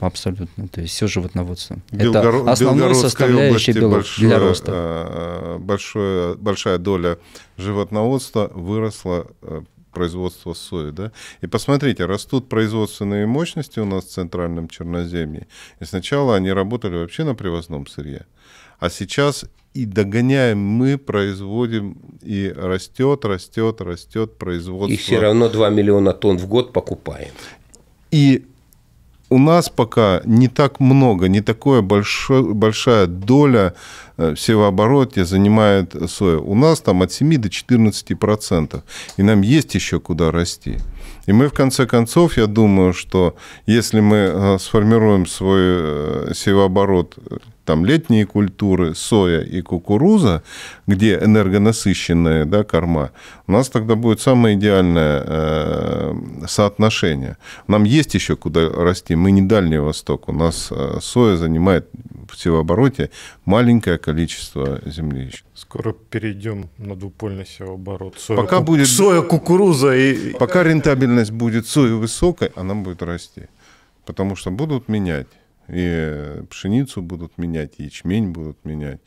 абсолютно. То есть все животноводство. Белгоро... Это основной составляющий белок большое, для роста. Э, большое, большая доля животноводства выросла э, производство сои. Да? И посмотрите, растут производственные мощности у нас в Центральном Черноземье. И сначала они работали вообще на привозном сырье. А сейчас и догоняем мы, производим, и растет, растет, растет производство. И все равно 2 миллиона тонн в год покупаем. И у нас пока не так много, не такая большая доля всего э, всевообороте занимает соя. У нас там от 7 до 14 процентов. И нам есть еще куда расти. И мы, в конце концов, я думаю, что если мы э, сформируем свой э, севооборот там летние культуры, соя и кукуруза, где энергонасыщенная да, корма, у нас тогда будет самое идеальное э, соотношение. Нам есть еще куда расти, мы не Дальний Восток, у нас э, соя занимает всего обороте маленькое количество земли Скоро перейдем на двупольный севооборот. Соя, пока ку- будет, соя кукуруза и... Пока рентабельность будет сои высокой, она будет расти, потому что будут менять и пшеницу будут менять, и ячмень будут менять,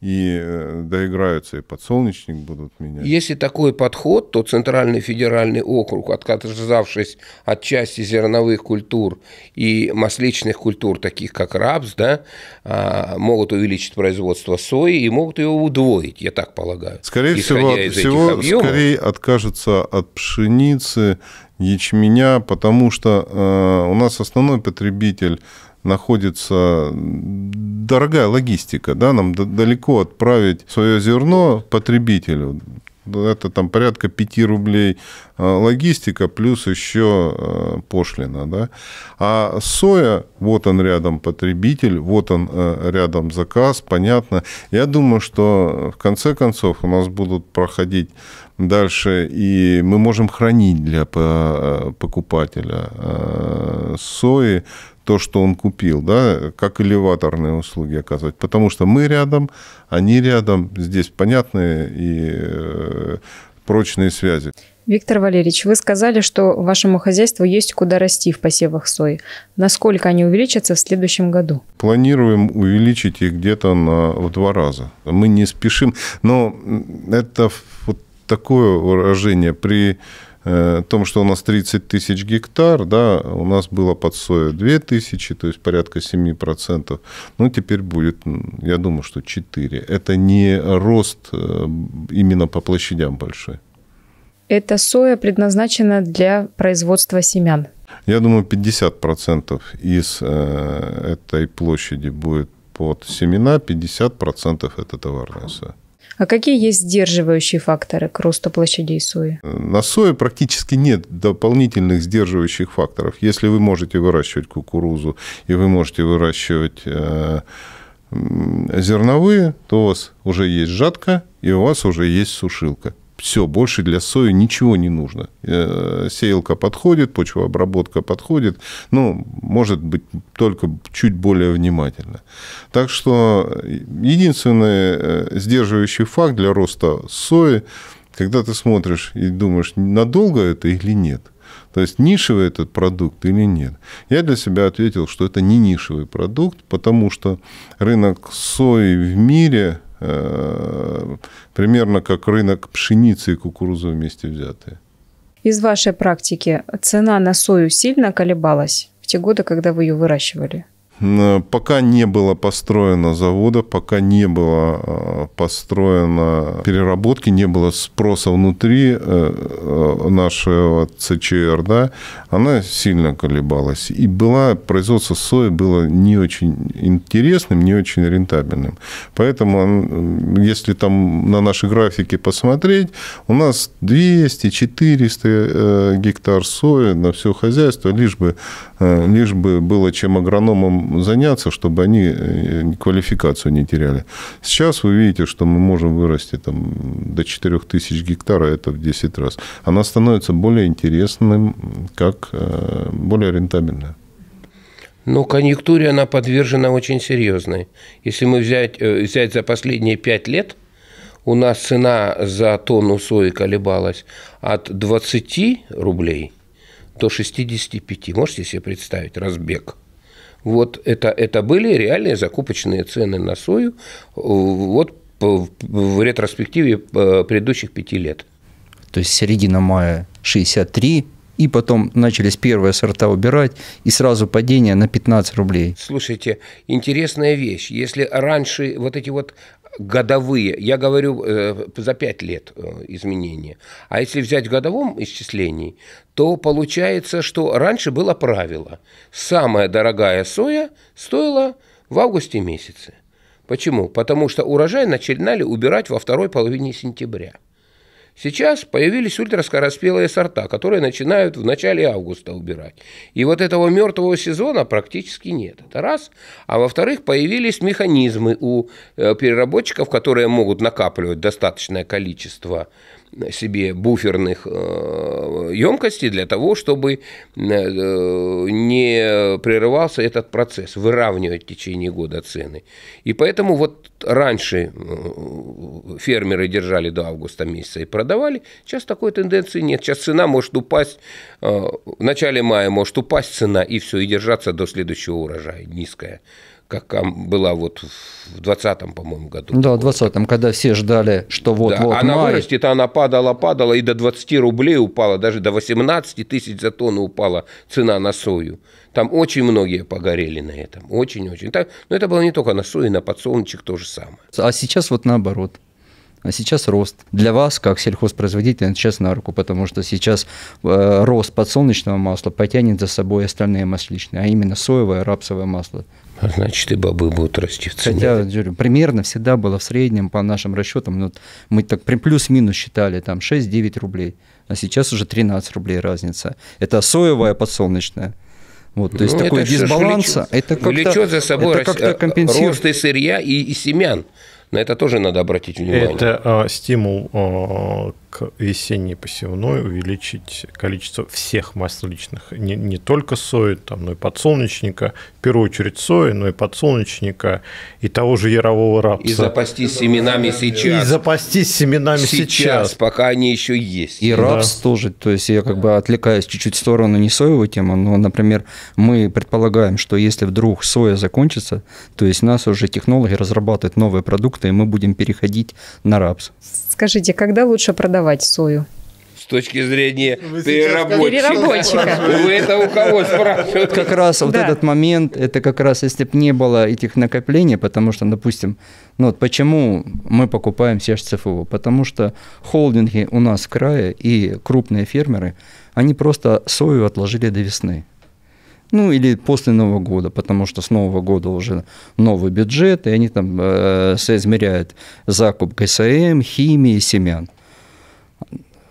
и э, доиграются, и подсолнечник будут менять. Если такой подход, то Центральный федеральный округ, отказавшись от части зерновых культур и масличных культур, таких как рапс, да, а, могут увеличить производство сои и могут его удвоить, я так полагаю. Скорее всего, от всего скорее откажутся от пшеницы, ячменя, потому что э, у нас основной потребитель находится дорогая логистика, да, нам далеко отправить свое зерно потребителю, это там порядка 5 рублей а, логистика, плюс еще а, пошлина. Да? А соя, вот он рядом потребитель, вот он э, рядом заказ, понятно. Я думаю, что в конце концов у нас будут проходить дальше, и мы можем хранить для э, покупателя э, сои то, что он купил, да, как элеваторные услуги оказывать. Потому что мы рядом, они рядом, здесь понятные и э, прочные связи. Виктор Валерьевич, вы сказали, что вашему хозяйству есть куда расти в посевах сои. Насколько они увеличатся в следующем году? Планируем увеличить их где-то на, в два раза. Мы не спешим, но это вот такое выражение при э, том, что у нас 30 тысяч гектар, да, у нас было под сою 2 тысячи, то есть порядка 7%. Ну, теперь будет, я думаю, что 4. Это не рост э, именно по площадям большой. Эта соя предназначена для производства семян. Я думаю, 50% из э, этой площади будет под семена, 50% это товарная соя. А какие есть сдерживающие факторы к росту площадей сои? На сое практически нет дополнительных сдерживающих факторов. Если вы можете выращивать кукурузу и вы можете выращивать э, зерновые, то у вас уже есть жатка и у вас уже есть сушилка все, больше для сои ничего не нужно. Э, сеялка подходит, почвообработка подходит, ну, может быть, только чуть более внимательно. Так что э, единственный э, сдерживающий факт для роста сои, когда ты смотришь и думаешь, надолго это или нет – то есть нишевый этот продукт или нет? Я для себя ответил, что это не нишевый продукт, потому что рынок сои в мире Э, примерно как рынок пшеницы и кукурузы вместе взятые. Из вашей практики цена на сою сильно колебалась в те годы, когда вы ее выращивали? Э, пока не было построено завода, пока не было э, построено переработки, не было спроса внутри э, нашего ЦЧР, да, она сильно колебалась. И была, производство сои было не очень интересным, не очень рентабельным. Поэтому, если там на наши графики посмотреть, у нас 200-400 гектар сои на все хозяйство, лишь бы, лишь бы было чем агрономам чем заняться, чтобы они э, квалификацию не теряли. Сейчас вы видите, что мы можем вырасти там, до 4000 гектара, это в 10 раз. Она становится более интересным, как э, более рентабельная. Но конъюнктуре она подвержена очень серьезной. Если мы взять, э, взять за последние 5 лет, у нас цена за тонну сои колебалась от 20 рублей – до 65. Можете себе представить разбег? Вот это, это были реальные закупочные цены на сою э, вот в ретроспективе э, предыдущих пяти лет. То есть середина мая 63, и потом начались первые сорта убирать, и сразу падение на 15 рублей. Слушайте, интересная вещь. Если раньше вот эти вот годовые, я говорю э, за 5 лет э, изменения, а если взять в годовом исчислении, то получается, что раньше было правило, самая дорогая соя стоила в августе месяце. Почему? Потому что урожай начинали убирать во второй половине сентября – Сейчас появились ультраскороспелые сорта, которые начинают в начале августа убирать. И вот этого мертвого сезона практически нет. Это раз. А во-вторых, появились механизмы у э, переработчиков, которые могут накапливать достаточное количество себе буферных э, емкостей для того, чтобы э, не прерывался этот процесс, выравнивать в течение года цены. И поэтому вот раньше э, фермеры держали до августа месяца и продавали, сейчас такой тенденции нет. Сейчас цена может упасть, в начале мая может упасть цена, и все, и держаться до следующего урожая, низкая как была вот в 20-м, по-моему, году. Да, в 20-м, когда все ждали, что вот да, вот Она май. вырастет, она падала, падала, и до 20 рублей упала, даже до 18 тысяч за тонну упала цена на сою. Там очень многие погорели на этом, очень-очень. Но это было не только на сою, на подсолнечек то же самое. А сейчас вот наоборот а сейчас рост. Для вас, как сельхозпроизводителя, сейчас на руку, потому что сейчас э, рост подсолнечного масла потянет за собой остальные масличные, а именно соевое, рапсовое масло. А значит, и бобы будут расти в цене. Хотя, Юрий, примерно всегда было в среднем, по нашим расчетам, ну, мы так плюс-минус считали, там 6-9 рублей, а сейчас уже 13 рублей разница. Это соевая подсолнечная. Вот, то есть ну, такой дисбаланс, это как-то, увлечет за собой это как э, рост и сырья и, и семян. На это тоже надо обратить внимание. Это а, стимул а, к весенней посевной увеличить количество всех масличных, не, не только сои, там, но и подсолнечника, в первую очередь сои, но и подсолнечника, и того же ярового рапса. И запастись семенами сейчас. И запастись семенами сейчас. Сейчас, пока они еще есть. И да. рапс тоже, то есть я как бы отвлекаюсь чуть-чуть в сторону не соевой темы. но, например, мы предполагаем, что если вдруг соя закончится, то есть нас уже технологи разрабатывают новые продукты, продукты, и мы будем переходить на рапс. Скажите, когда лучше продавать сою? с точки зрения Вы переработчика. переработчика. Вы это у кого спрашиваете? Как раз вот этот момент, это как раз если бы не было этих накоплений, потому что, допустим, ну вот почему мы покупаем СЕЖ-ЦФО? Потому что холдинги у нас в крае и крупные фермеры, они просто сою отложили до весны ну или после Нового года, потому что с Нового года уже новый бюджет, и они там э, соизмеряют закуп ГСМ, химии, семян.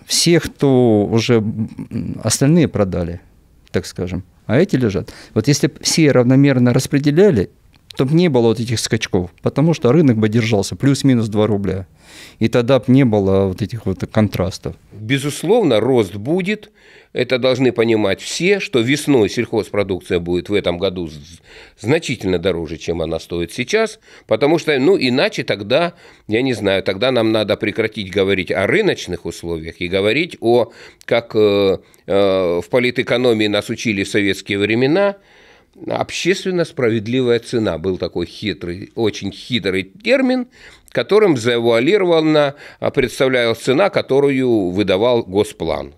Все, кто уже остальные продали, так скажем, а эти лежат. Вот если все равномерно распределяли, чтобы не было вот этих скачков, потому что рынок бы держался плюс-минус 2 рубля. И тогда бы не было вот этих вот контрастов. Безусловно, рост будет. Это должны понимать все, что весной сельхозпродукция будет в этом году значительно дороже, чем она стоит сейчас, потому что, ну, иначе тогда, я не знаю, тогда нам надо прекратить говорить о рыночных условиях и говорить о, как э, э, в политэкономии нас учили в советские времена – общественно справедливая цена. Был такой хитрый, очень хитрый термин, которым завуалированно а, представлялась цена, которую выдавал Госплан.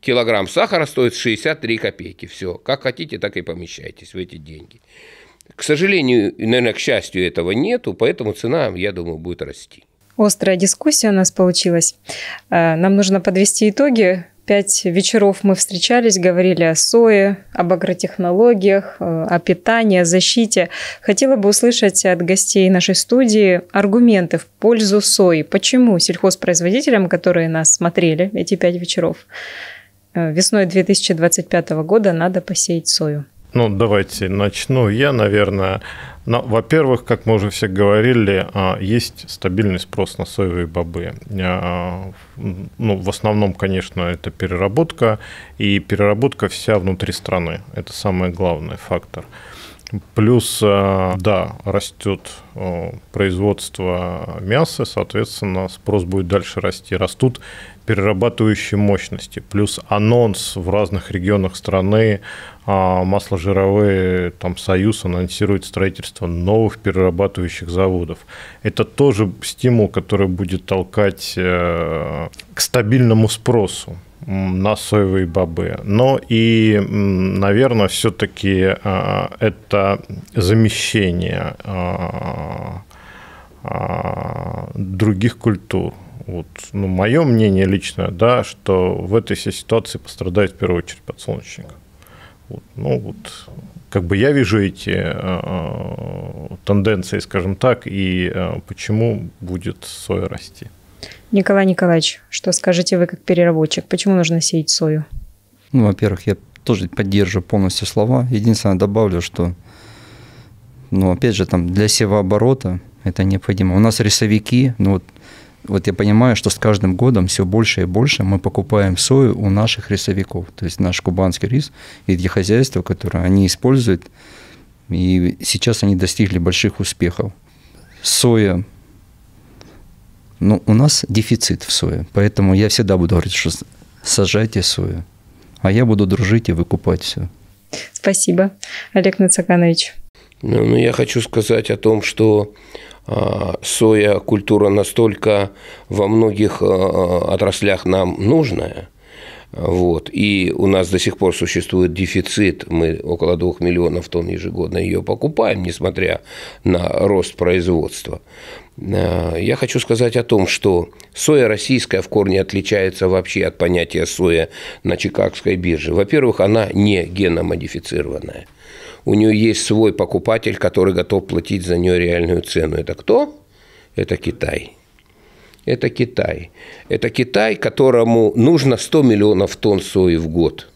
Килограмм сахара стоит 63 копейки. Все, как хотите, так и помещайтесь в эти деньги. К сожалению, наверное, к счастью, этого нету, поэтому цена, я думаю, будет расти. Острая дискуссия у нас получилась. А, нам нужно подвести итоги Пять вечеров мы встречались, говорили о сое, об агротехнологиях, э, о питании, о защите. Хотела бы услышать от гостей нашей студии аргументы в пользу сои. Почему сельхозпроизводителям, которые нас смотрели эти пять вечеров, э, весной 2025 года надо посеять сою? Ну, давайте начну. Я, наверное, ну, во-первых, как мы уже все говорили, а, есть стабильный спрос на соевые бобы. А, ну, в основном, конечно, это переработка, и переработка вся внутри страны. Это самый главный фактор. Плюс, а, да, растет производство мяса, соответственно, спрос будет дальше расти. Растут перерабатывающей мощности, плюс анонс в разных регионах страны, а, масложировые там Союз анонсирует строительство новых перерабатывающих заводов. Это тоже стимул, который будет толкать э, к стабильному спросу на соевые бобы. Но и, наверное, все-таки э, это замещение э, других культур вот, ну, мое мнение личное да, что в этой всей ситуации пострадает в первую очередь подсолнечник. Вот, ну, вот, как бы я вижу эти э, э, тенденции, скажем так, и э, почему будет соя расти. Николай Николаевич, что скажете вы как переработчик? Почему нужно сеять сою? Ну, во-первых, я тоже поддерживаю полностью слова. Единственное, добавлю, что, ну, опять же, там для севооборота это необходимо. У нас рисовики, ну, вот вот я понимаю, что с каждым годом все больше и больше мы покупаем сою у наших рисовиков, то есть наш кубанский рис и для хозяйства, которое они используют, и сейчас они достигли больших успехов. Соя, ну, у нас дефицит в сое, поэтому я всегда буду говорить, что сажайте сою, а я буду дружить и выкупать все. Спасибо, Олег Нацаканович. Ну, ну, я хочу сказать о том, что а, соя культура настолько во многих а, отраслях нам нужная, вот. И у нас до сих пор существует дефицит. Мы около 2 миллионов тонн ежегодно ее покупаем, несмотря на рост производства. А, я хочу сказать о том, что соя российская в корне отличается вообще от понятия соя на Чикагской бирже. Во-первых, она не геномодифицированная – у нее есть свой покупатель, который готов платить за нее реальную цену. Это кто? Это Китай. Это Китай. Это Китай, которому нужно 100 миллионов тонн сои в год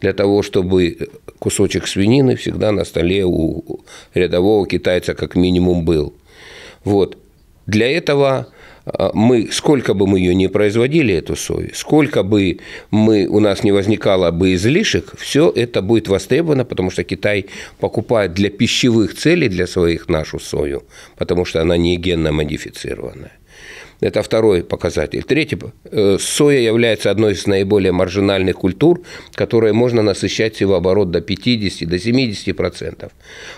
для того, чтобы кусочек свинины всегда на столе у рядового китайца как минимум был. Вот. Для этого а, мы, сколько бы мы ее не производили, эту сою, сколько бы мы, у нас не возникало бы излишек, все это будет востребовано, потому что Китай покупает для пищевых целей, для своих нашу сою, потому что она не генно модифицированная. Это второй показатель. Третий, э, соя является одной из наиболее маржинальных культур, которые можно насыщать севооборот до 50, до 70 процентов.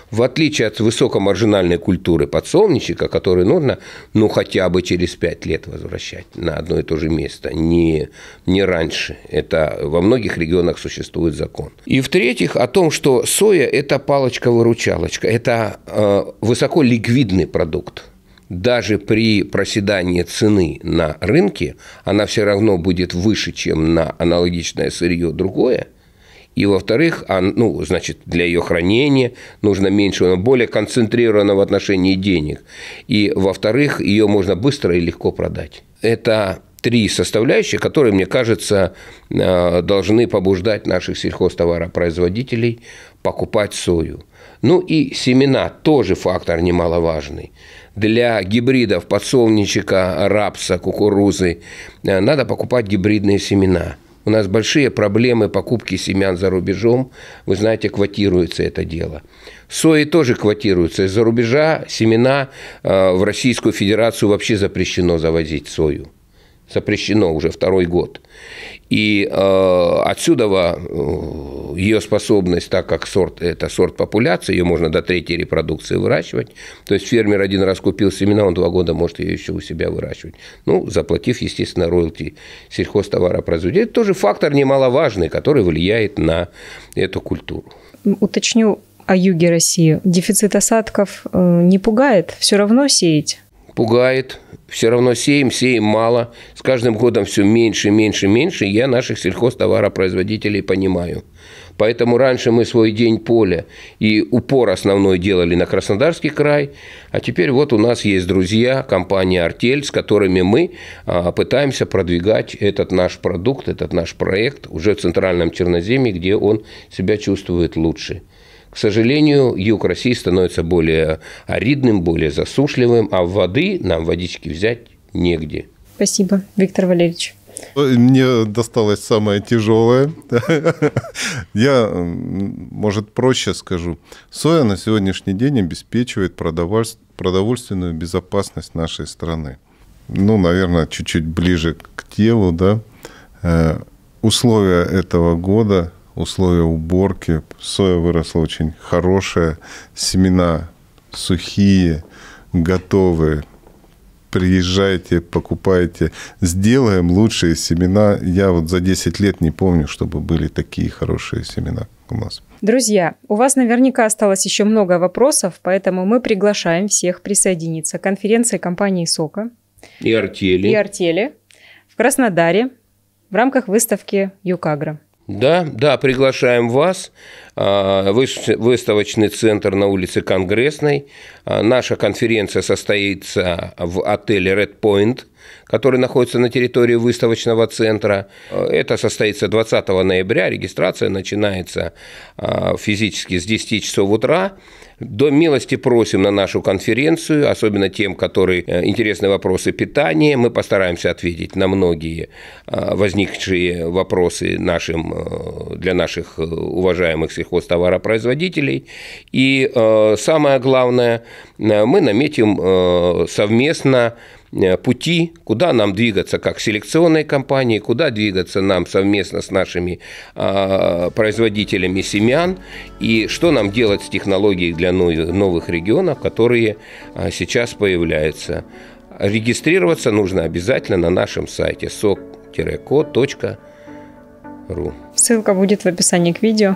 В отличие от высокомаржинальной культуры подсолнечника, который нужно ну, хотя бы через 5 лет возвращать на одно и то же место, не, не раньше. Это во многих регионах существует закон. И в-третьих, о том, что соя – это палочка-выручалочка, это э, высоко ликвидный продукт даже при проседании цены на рынке она все равно будет выше, чем на аналогичное сырье другое. И, во-вторых, он, ну, значит, для ее хранения нужно меньше, она более концентрирована в отношении денег. И, во-вторых, ее можно быстро и легко продать. Это три составляющие, которые, мне кажется, э, должны побуждать наших сельхозтоваропроизводителей покупать сою. Ну и семена тоже фактор немаловажный для гибридов подсолнечника, рапса, кукурузы э, надо покупать гибридные семена. У нас большие проблемы покупки семян за рубежом. Вы знаете, квотируется это дело. Сои тоже квотируются. Из-за рубежа семена э, в Российскую Федерацию вообще запрещено завозить сою запрещено уже второй год. И э, отсюда э, ее способность, так как сорт – это сорт популяции, ее можно до третьей репродукции выращивать. То есть фермер один раз купил семена, он два года может ее еще у себя выращивать. Ну, заплатив, естественно, роялти сельхозтоваропроизводителя. Это тоже фактор немаловажный, который влияет на эту культуру. Уточню о юге России. Дефицит осадков э, не пугает? Все равно сеять? пугает. Все равно сеем, сеем мало. С каждым годом все меньше, меньше, меньше. Я наших сельхозтоваропроизводителей понимаю. Поэтому раньше мы свой день поля и упор основной делали на Краснодарский край, а теперь вот у нас есть друзья, компания «Артель», с которыми мы а, пытаемся продвигать этот наш продукт, этот наш проект уже в Центральном Черноземье, где он себя чувствует лучше. К сожалению, юг России становится более аридным, более засушливым, а воды нам водички взять негде. Спасибо, Виктор Валерьевич. Мне досталось самое тяжелое. Я, может, проще скажу. Соя на сегодняшний день обеспечивает продовольственную безопасность нашей страны. Ну, наверное, чуть-чуть ближе к телу, да. Э, условия этого года условия уборки. Соя выросла очень хорошая, семена сухие, готовые. Приезжайте, покупайте, сделаем лучшие семена. Я вот за 10 лет не помню, чтобы были такие хорошие семена у нас. Друзья, у вас наверняка осталось еще много вопросов, поэтому мы приглашаем всех присоединиться к конференции компании «Сока» и «Артели», и артели в Краснодаре в рамках выставки «Юкагра». Да, да, приглашаем вас. А, выставочный центр на улице Конгрессной. А, наша конференция состоится в отеле Red Point – который находится на территории выставочного центра. Э, это состоится 20 ноября, регистрация начинается а, физически с 10 часов утра. До милости просим на нашу конференцию, особенно тем, которые э, интересны вопросы питания. Мы постараемся ответить на многие а, возникшие вопросы нашим, э, для наших уважаемых сельхозтоваропроизводителей. И самое главное, мы наметим совместно Э, пути, куда нам двигаться как селекционной компании, куда двигаться нам совместно с нашими а, производителями семян и что нам делать с технологией для новых регионов, которые а, сейчас появляются. Регистрироваться нужно обязательно на нашем сайте sok-co.ru. Ссылка будет в описании к видео.